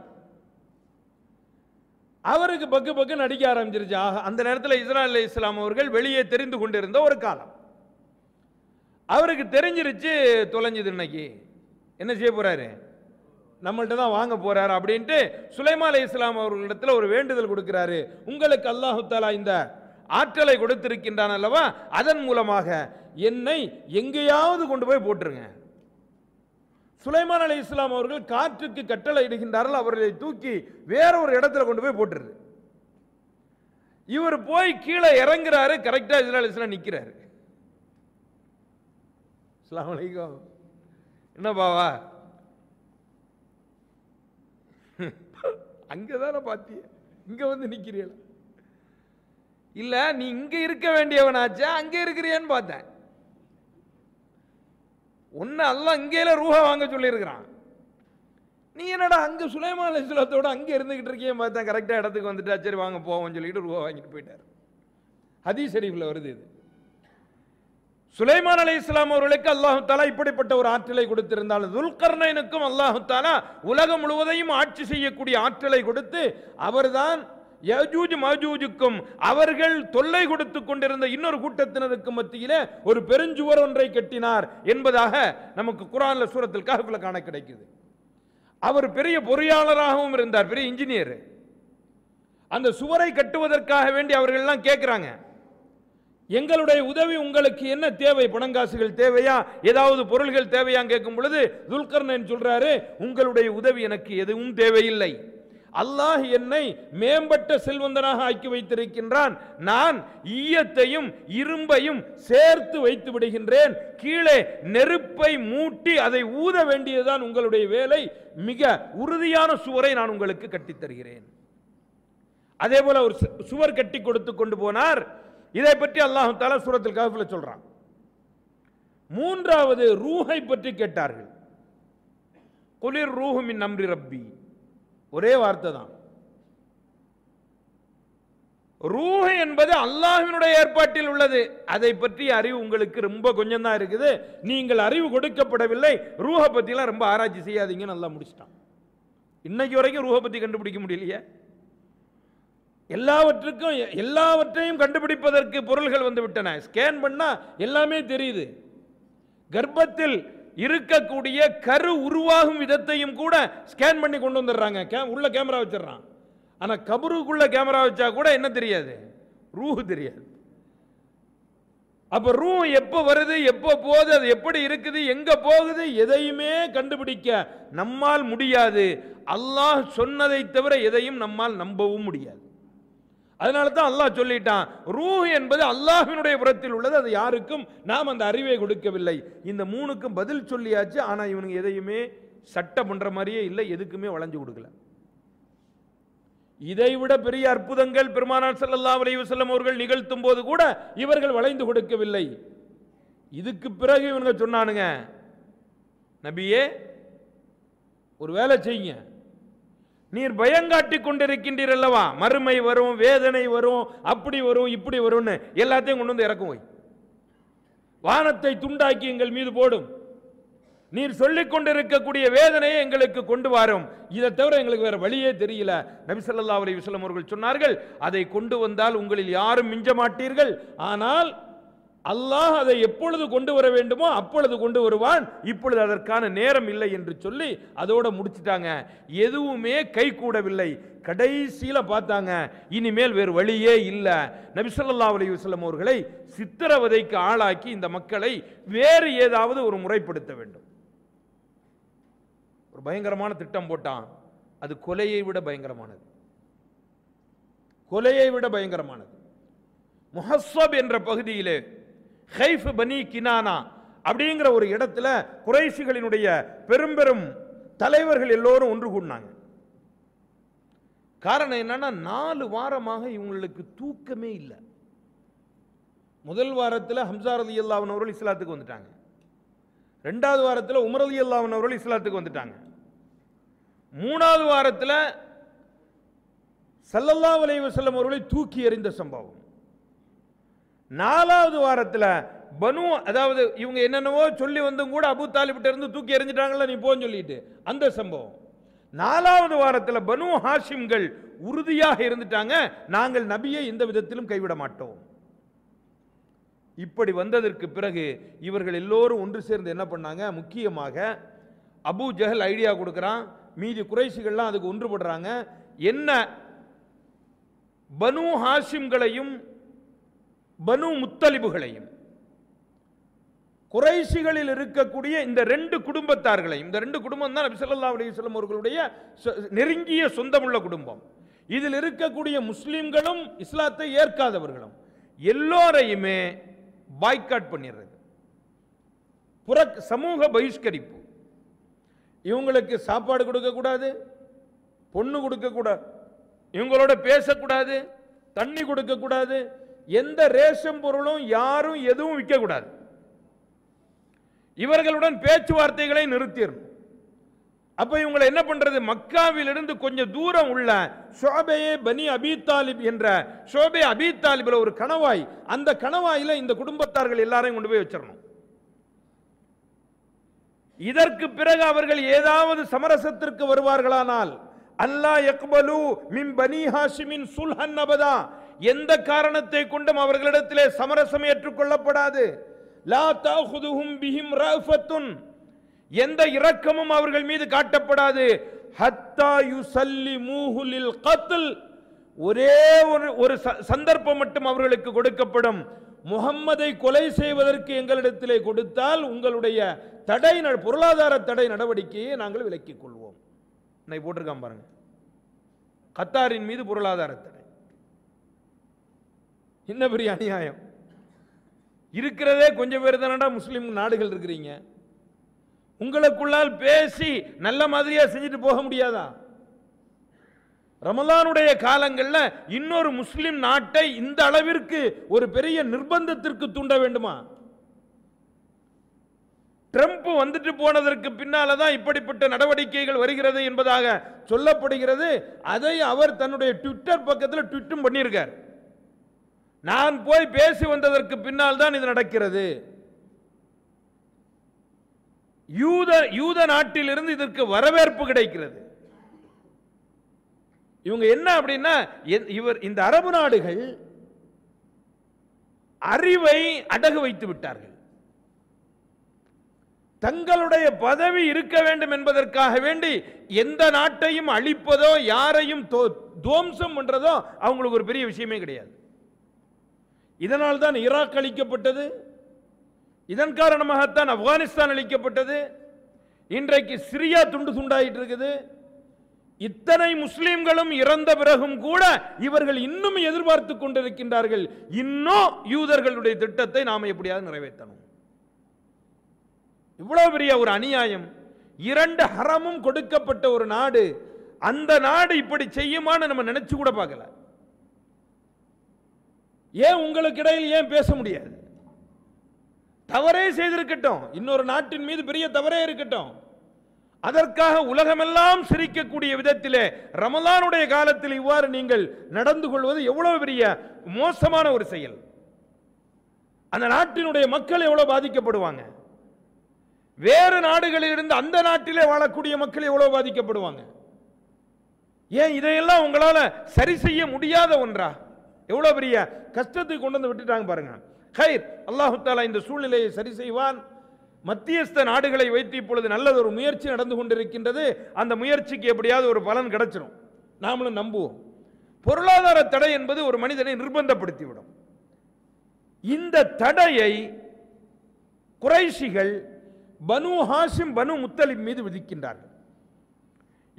அவருக்கு பக்கு பக்கு நடிக்க ஆரம்பிச்சிருச்சு ஆக அந்த நேரத்தில் இஸ்ராயல் இஸ்லாம் அவர்கள் வெளியே தெரிந்து கொண்டிருந்த ஒரு காலம் அவருக்கு தெரிஞ்சிருச்சு தொலைஞ்சது இன்னைக்கு என்ன செய்ய போகிறாரு நம்மள்கிட்ட தான் வாங்க போகிறாரு அப்படின்ட்டு சுலைமா அலி இஸ்லாம் அவர்களிடத்தில் ஒரு வேண்டுதல் கொடுக்கிறாரு உங்களுக்கு அல்லாஹு தாலா இந்த ஆற்றலை கொடுத்திருக்கின்றான் அல்லவா அதன் மூலமாக என்னை எங்கேயாவது கொண்டு போய் போட்டுருங்க சுலைமான் அலி இஸ்லாம் அவர்கள் காற்றுக்கு கட்டளை இடுகின்றார்கள் அவர்களை தூக்கி வேற ஒரு இடத்துல கொண்டு போய் போட்டுருது இவர் போய் கீழே இறங்குறாரு கரெக்டாக இஸ்லாம் இஸ்லாம் நிற்கிறாரு இஸ்லாம் வலைக்கம் என்ன பாவா அங்கே தானே பார்த்திய இங்கே வந்து நிற்கிறீங்களா இல்லை நீ இங்கே இருக்க வேண்டியவனாச்சா அங்கே இருக்கிறியான்னு பார்த்தேன் ஒன்று அல்ல அங்கேயில ரூஹா வாங்க சொல்லியிருக்கிறான் நீ என்னடா அங்கே சுலைமான் அலிஸ்லாத்தோட அங்கே இருந்துக்கிட்டு இருக்கேன் பார்த்தா கரெக்டாக இடத்துக்கு வந்துட்டா சரி வாங்க போவோம்னு சொல்லிட்டு ரூபா வாங்கிட்டு போயிட்டார் ஹதீ ஷெரீஃபில் வருது இது சுலைமான் அலி இஸ்லாம் அவர்களுக்கு அல்லாஹு தாலா இப்படிப்பட்ட ஒரு ஆற்றலை கொடுத்திருந்தால் துல்கர்ணனுக்கும் அல்லாஹு தாலா உலகம் முழுவதையும் ஆட்சி செய்யக்கூடிய ஆற்றலை கொடுத்து அவர்தான் யஜூஜ் மஜூஜுக்கும் அவர்கள் தொல்லை கொடுத்து கொண்டிருந்த இன்னொரு கூட்டத்தினருக்கு மத்தியில ஒரு பெருஞ்சுவர் ஒன்றை கட்டினார் என்பதாக நமக்கு குரான்ல சூரத்தில் கஹப்பில் காண கிடைக்குது அவர் பெரிய பொறியாளராகவும் இருந்தார் பெரிய இன்ஜினியர் அந்த சுவரை கட்டுவதற்காக வேண்டி அவர்கள்லாம் கேட்குறாங்க எங்களுடைய உதவி உங்களுக்கு என்ன தேவை பணங்காசுகள் தேவையா ஏதாவது பொருள்கள் தேவையா கேட்கும் பொழுது துல்கர்ணன் சொல்றாரு உங்களுடைய உதவி எனக்கு எதுவும் தேவையில்லை அல்லாஹ் என்னை மேம்பட்ட செல்வந்தனாக ஆக்கி வைத்திருக்கின்றான் நான் ஈயத்தையும் இரும்பையும் சேர்த்து வைத்து விடுகின்றேன் கீழே நெருப்பை மூட்டி அதை ஊத வேண்டியதுதான் உங்களுடைய வேலை மிக உறுதியான சுவரை நான் உங்களுக்கு கட்டித்தருகிறேன் அதே போல ஒரு சுவர் கட்டி கொடுத்து கொண்டு போனார் இதை பற்றி அல்லாஹு தால சுரத்தில் கஃபில் சொல்றான் மூன்றாவது ரூஹை பற்றி கேட்டார்கள் குளிர் ரூஹுமின் நம்பி ரப்பி ஒரே வார்த்தை தான் ரூஹ என்பது அல்லாஹினுடைய ஏற்பாட்டில் உள்ளது அதை பற்றி அறிவு உங்களுக்கு ரொம்ப கொஞ்சம் தான் இருக்குது நீங்கள் அறிவு கொடுக்கப்படவில்லை ரூஹ பற்றிலாம் ரொம்ப ஆராய்ச்சி செய்யாதீங்க நல்லா முடிச்சிட்டான் இன்னைக்கு வரைக்கும் ரூஹ பற்றி கண்டுபிடிக்க முடியலையே எல்லாவற்றுக்கும் எல்லாவற்றையும் கண்டுபிடிப்பதற்கு பொருள்கள் வந்து விட்டன ஸ்கேன் பண்ணால் எல்லாமே தெரியுது கர்ப்பத்தில் இருக்கக்கூடிய கரு உருவாகும் விதத்தையும் கூட ஸ்கேன் பண்ணி கொண்டு வந்துடுறாங்க கே உள்ள கேமரா வச்சிடறான் ஆனால் கபருக்குள்ளே கேமரா வச்சா கூட என்ன தெரியாது ரூஹு தெரியாது அப்போ ரூ எப்போ வருது எப்போ போகுது அது எப்படி இருக்குது எங்கே போகுது எதையுமே கண்டுபிடிக்க நம்மால் முடியாது அல்லாஹ் சொன்னதை தவிர எதையும் நம்மால் நம்பவும் முடியாது அதனால தான் அல்லாஹ் சொல்லிட்டான் ரூ என்பது அல்லாஹினுடைய புறத்தில் உள்ளது அது யாருக்கும் நாம் அந்த அறிவை கொடுக்கவில்லை இந்த மூணுக்கும் பதில் சொல்லியாச்சு ஆனால் இவனுங்க எதையுமே சட்டம் பண்ணுற மாதிரியே இல்லை எதுக்குமே வளைஞ்சு கொடுக்கல இதைவிட பெரிய அற்புதங்கள் பெருமானார் செல்லல்லா வரைவு செல்லும் அவர்கள் நிகழ்த்தும் போது கூட இவர்கள் வளைந்து கொடுக்கவில்லை இதுக்கு பிறகு இவனுங்க சொன்னானுங்க நபியே ஒரு வேலை செய்யுங்க நீர் பயங்காட்டி கொண்டிருக்கின்றீர் அல்லவா மறுமை வரும் வேதனை வரும் அப்படி வரும் இப்படி வரும்னு எல்லாத்தையும் கொண்டு வந்து இறக்கும் போய் வானத்தை துண்டாக்கி எங்கள் மீது போடும் நீர் சொல்லிக் கொண்டிருக்கக்கூடிய வேதனையை எங்களுக்கு கொண்டு வரும் இதை தவிர எங்களுக்கு வேற வழியே தெரியல நபிசல்லா அலி விசலம் அவர்கள் சொன்னார்கள் அதை கொண்டு வந்தால் உங்களில் யாரும் மிஞ்ச மாட்டீர்கள் ஆனால் அல்லாஹ் அதை எப்பொழுது கொண்டு வர வேண்டுமோ அப்பொழுது கொண்டு வருவான் இப்பொழுது அதற்கான நேரம் இல்லை என்று சொல்லி அதோட முடிச்சிட்டாங்க எதுவுமே கை கூடவில்லை கடைசியில் பார்த்தாங்க இனிமேல் வேறு வழியே இல்லை நபிசல்லா அலி வஸ்லம் அவர்களை சித்திரவதைக்கு ஆளாக்கி இந்த மக்களை வேறு ஏதாவது ஒரு முறைப்படுத்த வேண்டும் ஒரு பயங்கரமான திட்டம் போட்டான் அது கொலையை விட பயங்கரமானது கொலையை விட பயங்கரமானது முஹஸ்வப் என்ற பகுதியிலே ஹைஃப் பனி கினானா அப்படிங்கிற ஒரு இடத்துல குறைஷிகளினுடைய பெரும்பெரும் தலைவர்கள் எல்லோரும் ஒன்று கூடினாங்க காரணம் என்னன்னா நாலு வாரமாக இவங்களுக்கு தூக்கமே இல்லை முதல் வாரத்தில் ஹம்சாரதி அல்லாவன் அவர்கள் இஸ்லாத்துக்கு வந்துட்டாங்க ரெண்டாவது வாரத்தில் உமரதி அல்லாவன் அவர்கள் இஸ்லாத்துக்கு வந்துட்டாங்க மூணாவது வாரத்தில் சல்லல்லா வலைவசல்லம் அவர்களை தூக்கி எறிந்த சம்பவம் நாலாவது வாரத்தில் பனு அதாவது இவங்க என்னென்னவோ சொல்லி வந்தும் கூட அபு தாலிபிட்ட இருந்து தூக்கி எறிஞ்சிட்டாங்கள நீ போன்னு சொல்லிட்டு அந்த சம்பவம் நாலாவது வாரத்தில் பனு ஹாஷிம்கள் உறுதியாக இருந்துட்டாங்க நாங்கள் நபியை இந்த விதத்திலும் கைவிட மாட்டோம் இப்படி வந்ததற்கு பிறகு இவர்கள் எல்லோரும் ஒன்று சேர்ந்து என்ன பண்ணாங்க முக்கியமாக அபு ஜஹல் ஐடியா கொடுக்குறான் மீதி குறைசிகள்லாம் அதுக்கு ஒன்றுபடுறாங்க என்ன பனு ஹாஷிம்களையும் பனு முத்தலிபுகளையும் குறைசிகளில் இருக்கக்கூடிய இந்த ரெண்டு குடும்பத்தார்களையும் இந்த ரெண்டு குடும்பம் தான் நபிசல்லா அலிஸ்லம் அவர்களுடைய நெருங்கிய சொந்தமுள்ள குடும்பம் இதில் இருக்கக்கூடிய முஸ்லீம்களும் இஸ்லாத்தை ஏற்காதவர்களும் எல்லோரையுமே பாய்காட் பண்ணிடுறது புற சமூக பகிஷ்கரிப்பு இவங்களுக்கு சாப்பாடு கொடுக்கக்கூடாது பொண்ணு கொடுக்கக்கூடாது இவங்களோட பேசக்கூடாது தண்ணி கொடுக்கக்கூடாது எந்த ரேஷன் பொருளும் யாரும் எதுவும் விற்கக்கூடாது இவர்களுடன் பேச்சுவார்த்தைகளை நிறுத்திடணும் அப்ப இவங்களை என்ன பண்றது மக்காவிலிருந்து கொஞ்சம் தூரம் உள்ள ஷோபையே பனி அபித்தாலிப் என்ற ஷோபே அபித்தாலிபில் ஒரு கணவாய் அந்த கணவாயில இந்த குடும்பத்தார்கள் எல்லாரையும் கொண்டு போய் வச்சிடணும் இதற்கு பிறகு அவர்கள் ஏதாவது சமரசத்திற்கு வருவார்களானால் அல்லா எக்பலு மின் பனி ஹாஷிமின் சுல்ஹன் அபதா எந்த காரணத்தை கொண்டும் அவர்களிடத்திலே சமரசம் ஏற்றுக்கொள்ளப்படாது லா தாஹுதுஹும் பிஹிம் ரஃபத்துன் எந்த இரக்கமும் அவர்கள் மீது காட்டப்படாது ஹத்தா யுசல்லி மூஹுலில் கத்துல் ஒரே ஒரு ஒரு சந்தர்ப்பம் மட்டும் அவர்களுக்கு கொடுக்கப்படும் முகம்மதை கொலை செய்வதற்கு எங்களிடத்திலே கொடுத்தால் உங்களுடைய தடை பொருளாதார தடை நடவடிக்கையை நாங்கள் விலக்கிக் கொள்வோம் இன்னைக்கு போட்டிருக்கான் பாருங்க கத்தாரின் மீது பொருளாதார தடை என்ன பெரிய அநியாயம் இருக்கிறதே கொஞ்சம் பேர் தானடா முஸ்லீம் நாடுகள் இருக்கிறீங்க உங்களுக்குள்ளால் பேசி நல்ல மாதிரியாக செஞ்சுட்டு போக முடியாதா ரமலானுடைய காலங்களில் இன்னொரு முஸ்லிம் நாட்டை இந்த அளவிற்கு ஒரு பெரிய நிர்பந்தத்திற்கு தூண்ட வேண்டுமா ட்ரம்ப் வந்துட்டு போனதற்கு பின்னால தான் இப்படிப்பட்ட நடவடிக்கைகள் வருகிறது என்பதாக சொல்லப்படுகிறது அதை அவர் தன்னுடைய ட்விட்டர் பக்கத்தில் ட்விட்டும் பண்ணியிருக்கார் நான் போய் பேசி வந்ததற்கு பின்னால் தான் இது நடக்கிறது யூத யூத நாட்டிலிருந்து இதற்கு வரவேற்பு கிடைக்கிறது இவங்க என்ன அப்படின்னா இவர் இந்த அரபு நாடுகள் அறிவை அடகு வைத்து விட்டார்கள் தங்களுடைய பதவி இருக்க வேண்டும் என்பதற்காக வேண்டி எந்த நாட்டையும் அழிப்பதோ யாரையும் தோம்சம் பண்றதோ அவங்களுக்கு ஒரு பெரிய விஷயமே கிடையாது இதனால் தான் ஈராக் அளிக்கப்பட்டது இதன் காரணமாகத்தான் ஆப்கானிஸ்தான் அளிக்கப்பட்டது இன்றைக்கு சிரியா துண்டு துண்டாயிட்டு இருக்குது இத்தனை முஸ்லிம்களும் இறந்த பிறகும் கூட இவர்கள் இன்னும் எதிர்பார்த்து கொண்டிருக்கின்றார்கள் இன்னும் யூதர்களுடைய திட்டத்தை நாம் எப்படியாவது நிறைவேற்றணும் இவ்வளவு பெரிய ஒரு அநியாயம் இரண்டு ஹரமும் கொடுக்கப்பட்ட ஒரு நாடு அந்த நாடு இப்படி செய்யுமான்னு நம்ம நினைச்சு கூட பார்க்கல ஏன் உங்களுக்கு இடையில் ஏன் பேச முடியாது தவறே செய்திருக்கட்டும் இன்னொரு நாட்டின் மீது பெரிய தவறே இருக்கட்டும் அதற்காக உலகமெல்லாம் சிரிக்கக்கூடிய விதத்திலே ரமலானுடைய காலத்தில் இவ்வாறு நீங்கள் நடந்து கொள்வது எவ்வளவு பெரிய மோசமான ஒரு செயல் அந்த நாட்டினுடைய மக்கள் எவ்வளவு பாதிக்கப்படுவாங்க வேறு நாடுகளில் இருந்து அந்த நாட்டிலே வாழக்கூடிய மக்கள் எவ்வளவு பாதிக்கப்படுவாங்க ஏன் இதையெல்லாம் உங்களால் சரி செய்ய முடியாத ஒன்றா எவ்வளோ பெரிய கஷ்டத்தை கொண்டு வந்து விட்டுட்டாங்க பாருங்க ஹைர் அல்லாஹுத்தாலா இந்த சூழ்நிலையை சரி செய்வான் மத்தியஸ்த நாடுகளை வைத்து இப்பொழுது நல்லது ஒரு முயற்சி நடந்து கொண்டிருக்கின்றது அந்த முயற்சிக்கு எப்படியாவது ஒரு பலன் கிடைச்சிடும் நாமளும் நம்புவோம் பொருளாதார தடை என்பது ஒரு மனிதனை நிர்பந்தப்படுத்திவிடும் இந்த தடையை குறைஷிகள் பனு ஹாசிம் பனு முத்தலிம் மீது விதிக்கின்றார்கள்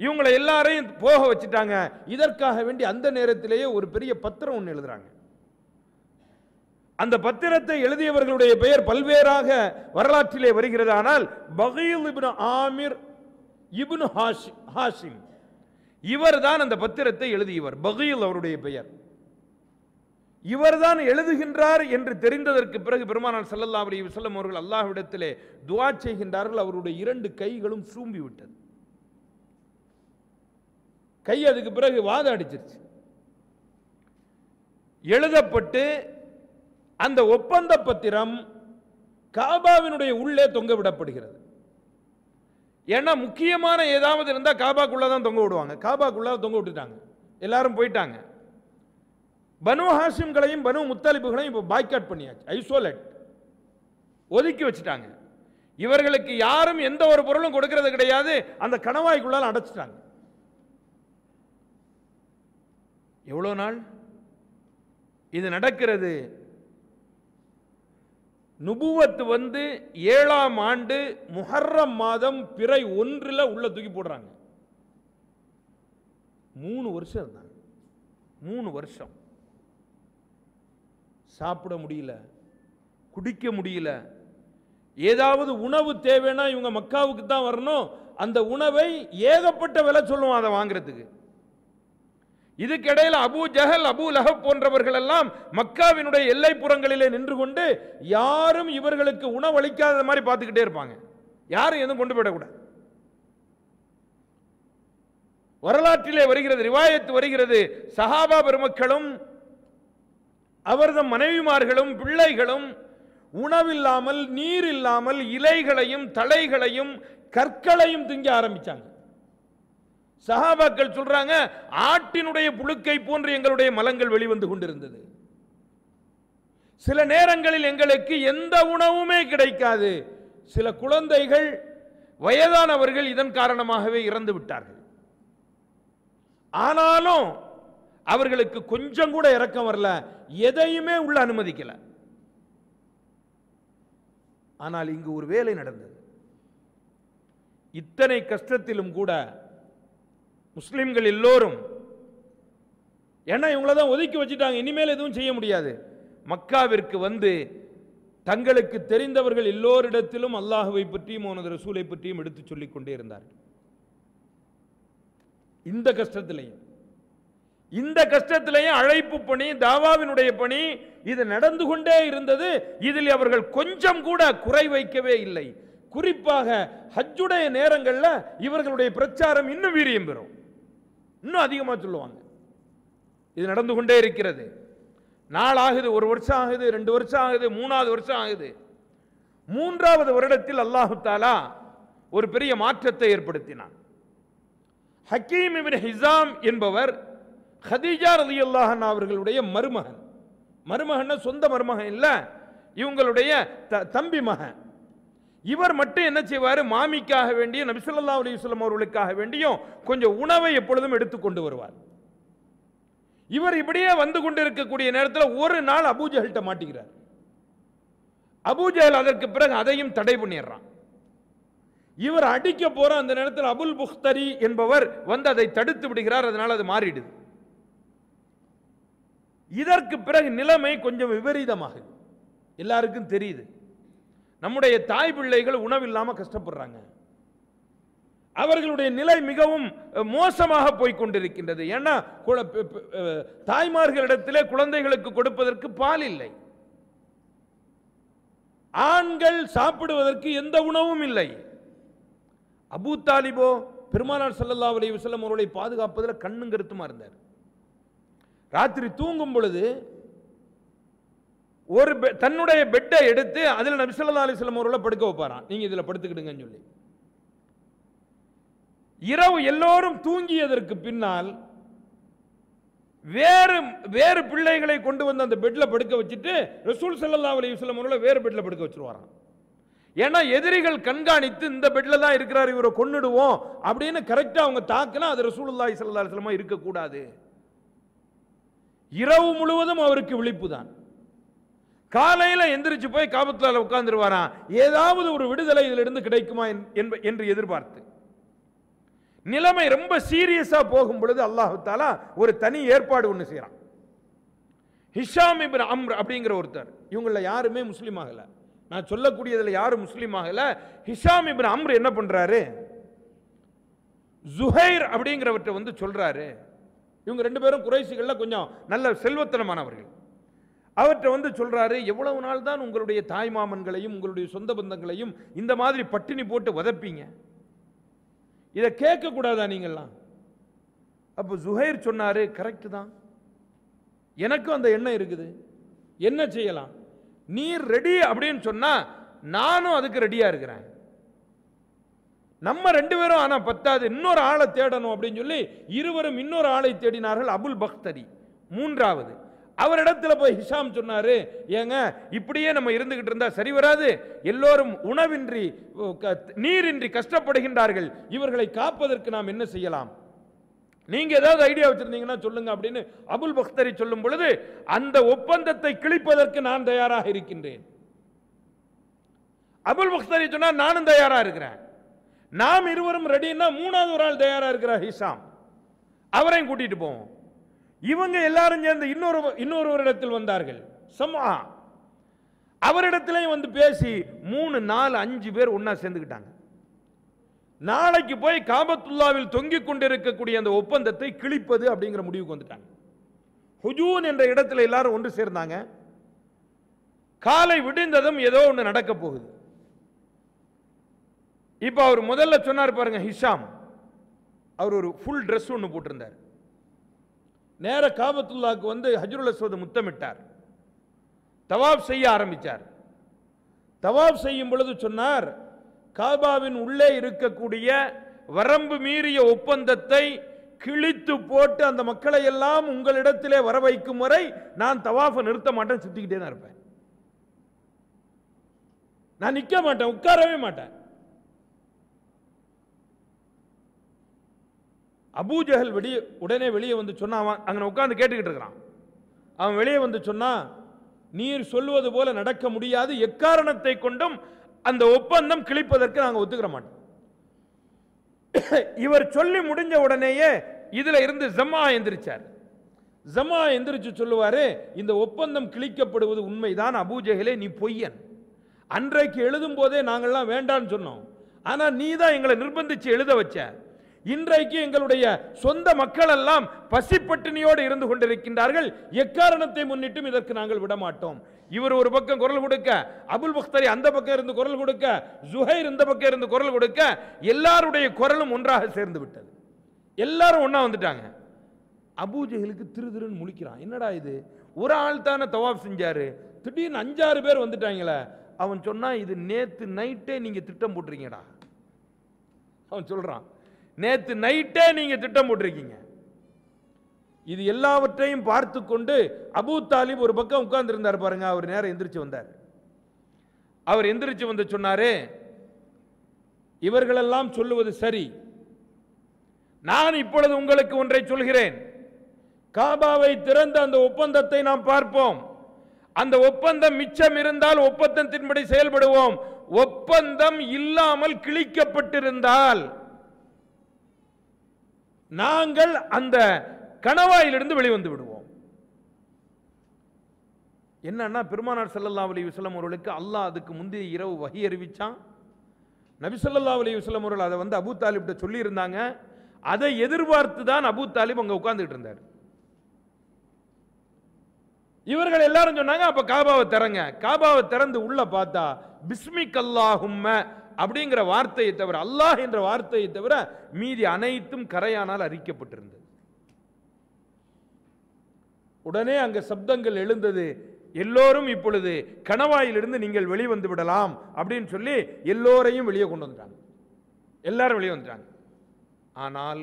இவங்களை எல்லாரையும் போக வச்சுட்டாங்க இதற்காக வேண்டி அந்த நேரத்திலேயே ஒரு பெரிய பத்திரம் ஒன்று எழுதுறாங்க அந்த பத்திரத்தை எழுதியவர்களுடைய பெயர் பல்வேறாக வரலாற்றிலே வருகிறது ஆனால் பகீல் இப்னு ஆமிர் இபின் ஹாஷி ஹாஷிம் இவர் தான் அந்த பத்திரத்தை எழுதியவர் பகீல் அவருடைய பெயர் இவர் தான் எழுதுகின்றார் என்று தெரிந்ததற்கு பிறகு பெருமானார் சல்லல்லா அலி செல்லும் அவர்கள் அல்லாஹ்விடத்திலே துவா செய்கின்றார்கள் அவருடைய இரண்டு கைகளும் சூம்பி விட்டது கை அதுக்கு பிறகு வாதம் அடிச்சிருச்சு எழுதப்பட்டு அந்த ஒப்பந்த பத்திரம் காபாவினுடைய உள்ளே தொங்க விடப்படுகிறது ஏன்னா முக்கியமான ஏதாவது இருந்தால் காபாக்குள்ளே தான் தொங்க விடுவாங்க காபாக்குள்ளே தொங்க விட்டுட்டாங்க எல்லாரும் போயிட்டாங்க பனு ஹாசிம்களையும் பனு முத்தாலிப்புகளையும் இப்போ பாய்காட் பண்ணியாச்சு ஐசோலேட் ஒதுக்கி வச்சுட்டாங்க இவர்களுக்கு யாரும் எந்த ஒரு பொருளும் கொடுக்கறது கிடையாது அந்த கணவாய்க்குள்ளால் அடைச்சிட்டாங்க எவ்வளோ நாள் இது நடக்கிறது நுபுவத்து வந்து ஏழாம் ஆண்டு முஹர்ரம் மாதம் பிறை ஒன்றில் உள்ள தூக்கி போடுறாங்க மூணு வருஷம் தான் மூணு வருஷம் சாப்பிட முடியல குடிக்க முடியல ஏதாவது உணவு தேவைன்னா இவங்க மக்காவுக்கு தான் வரணும் அந்த உணவை ஏகப்பட்ட விலை சொல்லுவோம் அதை வாங்குறதுக்கு இதுக்கிடையில் அபு ஜஹல் அபு லஹப் போன்றவர்கள் எல்லாம் மக்காவினுடைய எல்லைப்புறங்களிலே நின்று கொண்டு யாரும் இவர்களுக்கு உணவளிக்காத மாதிரி பார்த்துக்கிட்டே இருப்பாங்க யாரும் எதுவும் கொண்டு போயிடக்கூடாது வரலாற்றிலே வருகிறது ரிவாயத்து வருகிறது சஹாபா பெருமக்களும் அவர்தம் மனைவிமார்களும் பிள்ளைகளும் உணவில்லாமல் நீர் இல்லாமல் இலைகளையும் தலைகளையும் கற்களையும் திங்க ஆரம்பித்தாங்க சஹாபாக்கள் சொல்றாங்க ஆட்டினுடைய புழுக்கை போன்று எங்களுடைய மலங்கள் வெளிவந்து கொண்டிருந்தது சில நேரங்களில் எங்களுக்கு எந்த உணவுமே கிடைக்காது சில குழந்தைகள் வயதானவர்கள் இதன் காரணமாகவே இறந்து விட்டார்கள் ஆனாலும் அவர்களுக்கு கொஞ்சம் கூட இறக்கம் வரல எதையுமே உள்ள அனுமதிக்கல ஆனால் இங்கு ஒரு வேலை நடந்தது இத்தனை கஷ்டத்திலும் கூட முஸ்லீம்கள் எல்லோரும் ஏன்னா இவங்கள தான் ஒதுக்கி வச்சுட்டாங்க இனிமேல் எதுவும் செய்ய முடியாது மக்காவிற்கு வந்து தங்களுக்கு தெரிந்தவர்கள் எல்லோரிடத்திலும் அல்லாஹுவை பற்றியும் அவனது ரசூலை பற்றியும் எடுத்து சொல்லிக் கொண்டே இருந்தார் இந்த கஷ்டத்திலையும் இந்த கஷ்டத்திலையும் அழைப்பு பணி தாவாவினுடைய பணி இது நடந்து கொண்டே இருந்தது இதில் அவர்கள் கொஞ்சம் கூட குறை வைக்கவே இல்லை குறிப்பாக ஹஜ்ஜுடைய நேரங்களில் இவர்களுடைய பிரச்சாரம் இன்னும் வீரியம் பெறும் இன்னும் அதிகமாக சொல்லுவாங்க இது நடந்து கொண்டே இருக்கிறது நாளாகுது ஒரு வருஷம் ஆகுது ரெண்டு வருஷம் ஆகுது மூணாவது வருஷம் ஆகுது மூன்றாவது வருடத்தில் அல்லாஹு தாலா ஒரு பெரிய மாற்றத்தை ஏற்படுத்தினான் ஹக்கீம் இபின் ஹிசாம் என்பவர் ஹதீஜா அலி அல்லாஹன் அவர்களுடைய மருமகன் மருமகன் சொந்த மருமகன் இல்லை இவங்களுடைய தம்பி மகன் இவர் மட்டும் என்ன செய்வார் மாமிக்காக வேண்டியும் நபிசல்லா அலிஸ்லம் அவர்களுக்காக வேண்டியும் கொஞ்சம் உணவை எப்பொழுதும் எடுத்து கொண்டு வருவார் இவர் இப்படியே வந்து கொண்டு இருக்கக்கூடிய நேரத்தில் ஒரு நாள் அபூஜஹல்கிட்ட மாட்டிக்கிறார் அபூஜஹல் அதற்கு பிறகு அதையும் தடை பண்ணிடுறான் இவர் அடிக்க போற அந்த நேரத்தில் அபுல் புக்தரி என்பவர் வந்து அதை தடுத்து விடுகிறார் அதனால் அது மாறிடுது இதற்கு பிறகு நிலைமை கொஞ்சம் விபரீதமாகுது எல்லாருக்கும் தெரியுது நம்முடைய தாய் பிள்ளைகள் உணவில்லாமல் கஷ்டப்படுறாங்க அவர்களுடைய நிலை மிகவும் மோசமாக கொண்டிருக்கின்றது ஏன்னா தாய்மார்களிடத்திலே குழந்தைகளுக்கு கொடுப்பதற்கு பால் இல்லை ஆண்கள் சாப்பிடுவதற்கு எந்த உணவும் இல்லை அபு தாலிபோ பெருமானார் சல்லல்லா அலி வசல்லம் அவர்களை பாதுகாப்பதில் கண்ணும் கருத்துமா இருந்தார் ராத்திரி தூங்கும் பொழுது ஒரு தன்னுடைய பெட்டை எடுத்து அதில் நபிசல்லா சொல்லம் அவர்களை படுக்க வைப்பாரான் நீங்கள் இதில் படுத்துக்கிடுங்கன்னு சொல்லி இரவு எல்லோரும் தூங்கியதற்கு பின்னால் வேறு வேறு பிள்ளைகளை கொண்டு வந்து அந்த பெட்டில் படுக்க வச்சுட்டு ரசூல் சல்லா அலி சொல்லம் அவர்களை வேறு பெட்டில் படுக்க வச்சுருவாராம் ஏன்னா எதிரிகள் கண்காணித்து இந்த பெட்டில் தான் இருக்கிறார் இவரை கொண்டுடுவோம் அப்படின்னு கரெக்டாக அவங்க தாக்கினா அது ரசூலுல்லாஹி சல்லா அலுவலமாக இருக்கக்கூடாது இரவு முழுவதும் அவருக்கு விழிப்பு தான் காலையில் எந்திரிச்சு போய் காபத்துல உட்கார்ந்துருவாராம் ஏதாவது ஒரு விடுதலை இதிலிருந்து கிடைக்குமா என்று எதிர்பார்த்து நிலைமை ரொம்ப சீரியஸாக போகும் பொழுது அல்லாஹு தாலா ஒரு தனி ஏற்பாடு ஒன்று செய்கிறான் ஹிஷாம் இப்ர அம்ர் அப்படிங்கிற ஒருத்தர் இவங்களில் யாருமே முஸ்லீம் ஆகலை நான் சொல்லக்கூடியதில் யாரும் முஸ்லீம் ஆகலை ஹிஷாம் இப்ர அம்ர் என்ன பண்ணுறாரு ஜுஹைர் அப்படிங்கிறவற்றை வந்து சொல்கிறாரு இவங்க ரெண்டு பேரும் குறைசிகளில் கொஞ்சம் நல்ல செல்வத்தனமானவர்கள் அவற்றை வந்து சொல்கிறாரு எவ்வளவு நாள் தான் உங்களுடைய தாய் மாமன்களையும் உங்களுடைய சொந்த பந்தங்களையும் இந்த மாதிரி பட்டினி போட்டு வதப்பீங்க இதை கேட்கக்கூடாதா நீங்கள்லாம் அப்போ ஜுஹைர் சொன்னார் கரெக்டு தான் எனக்கும் அந்த எண்ணம் இருக்குது என்ன செய்யலாம் நீ ரெடி அப்படின்னு சொன்னால் நானும் அதுக்கு ரெடியாக இருக்கிறேன் நம்ம ரெண்டு பேரும் ஆனால் பத்தாது இன்னொரு ஆளை தேடணும் அப்படின்னு சொல்லி இருவரும் இன்னொரு ஆளை தேடினார்கள் அபுல் பக்தரி மூன்றாவது அவரிடத்துல போய் ஹிஷாம் சொன்னாரு ஏங்க இப்படியே நம்ம இருந்துகிட்டு இருந்தா சரி வராது எல்லோரும் உணவின்றி நீரின்றி கஷ்டப்படுகின்றார்கள் இவர்களை காப்பதற்கு நாம் என்ன செய்யலாம் நீங்க ஏதாவது ஐடியா வச்சிருந்தீங்கன்னா சொல்லுங்க அப்படின்னு அபுல் பக்தரி சொல்லும் பொழுது அந்த ஒப்பந்தத்தை கிழிப்பதற்கு நான் தயாராக இருக்கின்றேன் அபுல் பக்தரி சொன்னா நானும் தயாரா இருக்கிறேன் நாம் இருவரும் ரெடின்னா மூணாவது ஒரு ஆள் தயாரா இருக்கிறார் ஹிஷாம் அவரையும் கூட்டிட்டு போவோம் இவங்க எல்லாரும் சேர்ந்து இன்னொரு இன்னொரு இடத்தில் வந்தார்கள் சமா அவரிடத்துலையும் வந்து பேசி மூணு நாலு அஞ்சு பேர் ஒன்றா சேர்ந்துக்கிட்டாங்க நாளைக்கு போய் காபத்துல்லாவில் தொங்கிக் கொண்டிருக்கக்கூடிய அந்த ஒப்பந்தத்தை கிழிப்பது அப்படிங்கிற முடிவுக்கு வந்துட்டாங்க ஹுஜூன் என்ற இடத்துல எல்லாரும் ஒன்று சேர்ந்தாங்க காலை விடிந்ததும் ஏதோ ஒன்று நடக்க போகுது இப்போ அவர் முதல்ல சொன்னார் பாருங்க ஹிஷாம் அவர் ஒரு ஃபுல் ட்ரெஸ் ஒன்று போட்டிருந்தார் நேர காபத்துல்லாவுக்கு வந்து ஹஜ்ருல் அஸ்வத் முத்தமிட்டார் தவாப் செய்ய ஆரம்பித்தார் தவாப் செய்யும் பொழுது சொன்னார் காபாவின் உள்ளே இருக்கக்கூடிய வரம்பு மீறிய ஒப்பந்தத்தை கிழித்து போட்டு அந்த மக்களை எல்லாம் உங்களிடத்திலே வர வைக்கும் வரை நான் தவாஃபை நிறுத்த மாட்டேன் சுற்றிக்கிட்டே தான் இருப்பேன் நான் நிற்க மாட்டேன் உட்காரவே மாட்டேன் அபூஜகல் வெளியே உடனே வெளியே வந்து சொன்னால் அவன் அங்கே உட்காந்து கேட்டுக்கிட்டு இருக்கிறான் அவன் வெளியே வந்து சொன்னால் நீர் சொல்லுவது போல நடக்க முடியாது எக்காரணத்தை கொண்டும் அந்த ஒப்பந்தம் கிழிப்பதற்கு நாங்கள் ஒத்துக்கிற மாட்டோம் இவர் சொல்லி முடிஞ்ச உடனேயே இதில் இருந்து ஜமா எந்திரிச்சார் ஜமா எந்திரிச்சு சொல்லுவார் இந்த ஒப்பந்தம் கிழிக்கப்படுவது உண்மைதான் அபூஜகலே நீ பொய்யன் அன்றைக்கு எழுதும் போதே நாங்கள்லாம் வேண்டான்னு சொன்னோம் ஆனால் நீ தான் எங்களை நிர்பந்தித்து எழுத வச்ச இன்றைக்கு எங்களுடைய சொந்த மக்கள் எல்லாம் பசிப்பட்டினியோடு இருந்து கொண்டிருக்கின்றார்கள் எக்காரணத்தை முன்னிட்டும் இதற்கு நாங்கள் விடமாட்டோம் இவர் ஒரு பக்கம் குரல் கொடுக்க அபுல் பக்தரி அந்த பக்கம் இருந்து குரல் கொடுக்க ஜுஹைர் இந்த பக்கம் இருந்து குரல் கொடுக்க எல்லாருடைய குரலும் ஒன்றாக சேர்ந்து விட்டது எல்லாரும் ஒன்றா வந்துட்டாங்க அபூஜைகளுக்கு திரு திருன்னு முழிக்கிறான் என்னடா இது ஒரு ஆள் தானே தவாப் செஞ்சாரு திடீர்னு அஞ்சாறு பேர் வந்துட்டாங்களே அவன் சொன்னா இது நேற்று நைட்டே நீங்கள் திட்டம் போட்டிருக்கீங்கடா அவன் சொல்கிறான் நேற்று நைட்டே நீங்கள் திட்டம் போட்டிருக்கீங்க இது எல்லாவற்றையும் பார்த்து கொண்டு அபு தாலிப் ஒரு பக்கம் உட்கார்ந்துருந்தார் பாருங்க அவர் நேரம் எந்திரிச்சு வந்தார் அவர் எந்திரிச்சு வந்து சொன்னாரு இவர்களெல்லாம் சொல்லுவது சரி நான் இப்பொழுது உங்களுக்கு ஒன்றை சொல்கிறேன் காபாவை திறந்த அந்த ஒப்பந்தத்தை நாம் பார்ப்போம் அந்த ஒப்பந்தம் மிச்சம் இருந்தால் ஒப்பந்தத்தின்படி செயல்படுவோம் ஒப்பந்தம் இல்லாமல் கிழிக்கப்பட்டிருந்தால் நாங்கள் அந்த கணவாயிலிருந்து வெளிவந்து விடுவோம் என்னன்னா பெருமானார் சல்லல்லா அலி விஸ்லம் அவர்களுக்கு அல்லாஹ் அதுக்கு முந்தைய இரவு வகி அறிவித்தான் சொல்லல்லா அலி விஸ்லம் அவர்கள் அதை வந்து அபு தாலிப்ட சொல்லியிருந்தாங்க அதை எதிர்பார்த்து தான் அபு தாலிப் அங்கே உட்காந்துக்கிட்டு இருந்தார் இவர்கள் எல்லாரும் சொன்னாங்க அப்போ காபாவை திறங்க காபாவை திறந்து உள்ள பார்த்தா பிஸ்மிக் அல்லாஹும்ம அப்படிங்கிற வார்த்தையை தவிர அல்லாஹ் என்ற வார்த்தையை தவிர மீதி அனைத்தும் கரையானால் அறிக்கப்பட்டிருந்தது உடனே அங்கே சப்தங்கள் எழுந்தது எல்லோரும் இப்பொழுது கணவாயிலிருந்து நீங்கள் வெளிவந்து விடலாம் அப்படின்னு சொல்லி எல்லோரையும் வெளியே கொண்டு வந்துட்டாங்க எல்லாரும் வெளியே வந்துட்டாங்க ஆனால்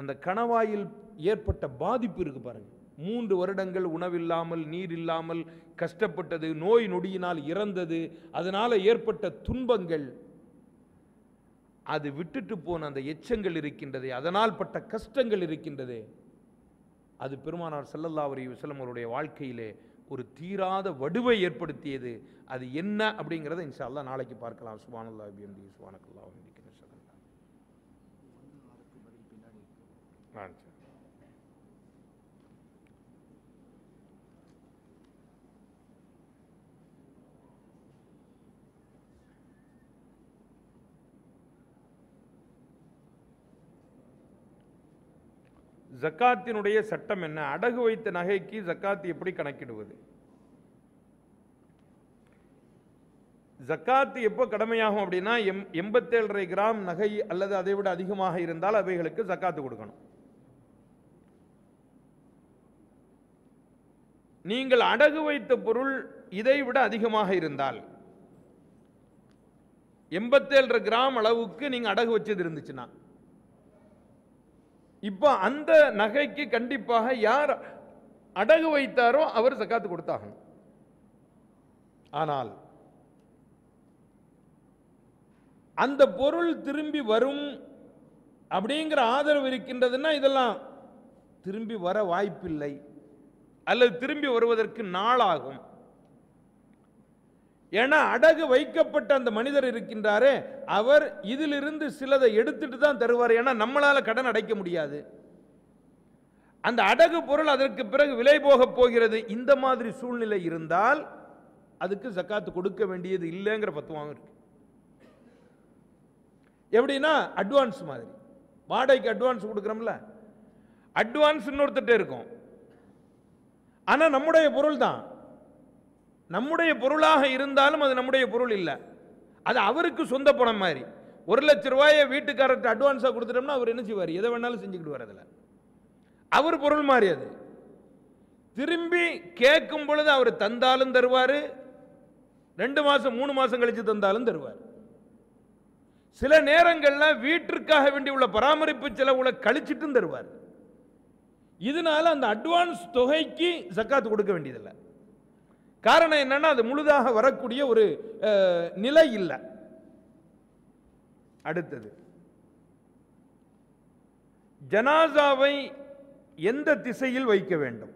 அந்த கணவாயில் ஏற்பட்ட பாதிப்பு இருக்கு பாருங்கள் மூன்று வருடங்கள் உணவில்லாமல் நீர் இல்லாமல் கஷ்டப்பட்டது நோய் நொடியினால் இறந்தது அதனால் ஏற்பட்ட துன்பங்கள் அது விட்டுட்டு போன அந்த எச்சங்கள் இருக்கின்றது அதனால் பட்ட கஷ்டங்கள் இருக்கின்றது அது பெருமானார் செல்லல்லா அவரி வசலம் அவருடைய வாழ்க்கையிலே ஒரு தீராத வடுவை ஏற்படுத்தியது அது என்ன அப்படிங்கிறத இன்ஷால்லா நாளைக்கு பார்க்கலாம் சுபானல்லா அபிஎம்டி சுபானக்கல்லா ஆ சரி ஜக்காத்தினுடைய சட்டம் என்ன அடகு வைத்த நகைக்கு ஜக்காத்து எப்படி கணக்கிடுவது ஜக்காத்து எப்போ கடமையாகும் அப்படின்னா எம் எண்பத்தேழரை கிராம் நகை அல்லது அதை விட அதிகமாக இருந்தால் அவைகளுக்கு ஜக்காத்து கொடுக்கணும் நீங்கள் அடகு வைத்த பொருள் இதை விட அதிகமாக இருந்தால் எண்பத்தேழரை கிராம் அளவுக்கு நீங்கள் அடகு வச்சது இருந்துச்சுன்னா இப்போ அந்த நகைக்கு கண்டிப்பாக யார் அடகு வைத்தாரோ அவர் சக்காத்து கொடுத்தாகணும் ஆனால் அந்த பொருள் திரும்பி வரும் அப்படிங்கிற ஆதரவு இருக்கின்றதுன்னா இதெல்லாம் திரும்பி வர வாய்ப்பில்லை அல்லது திரும்பி வருவதற்கு நாளாகும் ஏன்னா அடகு வைக்கப்பட்ட அந்த மனிதர் இருக்கின்றாரே அவர் இதிலிருந்து சிலதை எடுத்துட்டு தான் தருவார் ஏன்னா நம்மளால் கடன் அடைக்க முடியாது அந்த அடகு பொருள் அதற்கு பிறகு விலை போக போகிறது இந்த மாதிரி சூழ்நிலை இருந்தால் அதுக்கு ஜக்காத்து கொடுக்க வேண்டியது இல்லைங்கிற பத்துவாங்க இருக்கு எப்படின்னா அட்வான்ஸ் மாதிரி வாடகைக்கு அட்வான்ஸ் கொடுக்குறோம்ல அட்வான்ஸ் இன்னொருத்தட்டே இருக்கும் ஆனால் நம்முடைய பொருள் தான் நம்முடைய பொருளாக இருந்தாலும் அது நம்முடைய பொருள் இல்லை அது அவருக்கு சொந்த பணம் மாதிரி ஒரு லட்ச ரூபாயை வீட்டுக்காரர்கிட்ட அட்வான்ஸாக கொடுத்துட்டோம்னா அவர் என்ன செய்வார் எதை வேணாலும் செஞ்சுக்கிட்டு வரதில்ல அவர் பொருள் மாதிரி அது திரும்பி கேட்கும் பொழுது அவர் தந்தாலும் தருவார் ரெண்டு மாதம் மூணு மாதம் கழித்து தந்தாலும் தருவார் சில நேரங்களில் வீட்டிற்காக வேண்டி உள்ள பராமரிப்பு செலவுகளை கழிச்சிட்டும் தருவார் இதனால அந்த அட்வான்ஸ் தொகைக்கு ஜக்காத்து கொடுக்க வேண்டியதில்லை காரணம் என்னன்னா அது முழுதாக வரக்கூடிய ஒரு நிலை இல்லை அடுத்தது ஜனாசாவை எந்த திசையில் வைக்க வேண்டும்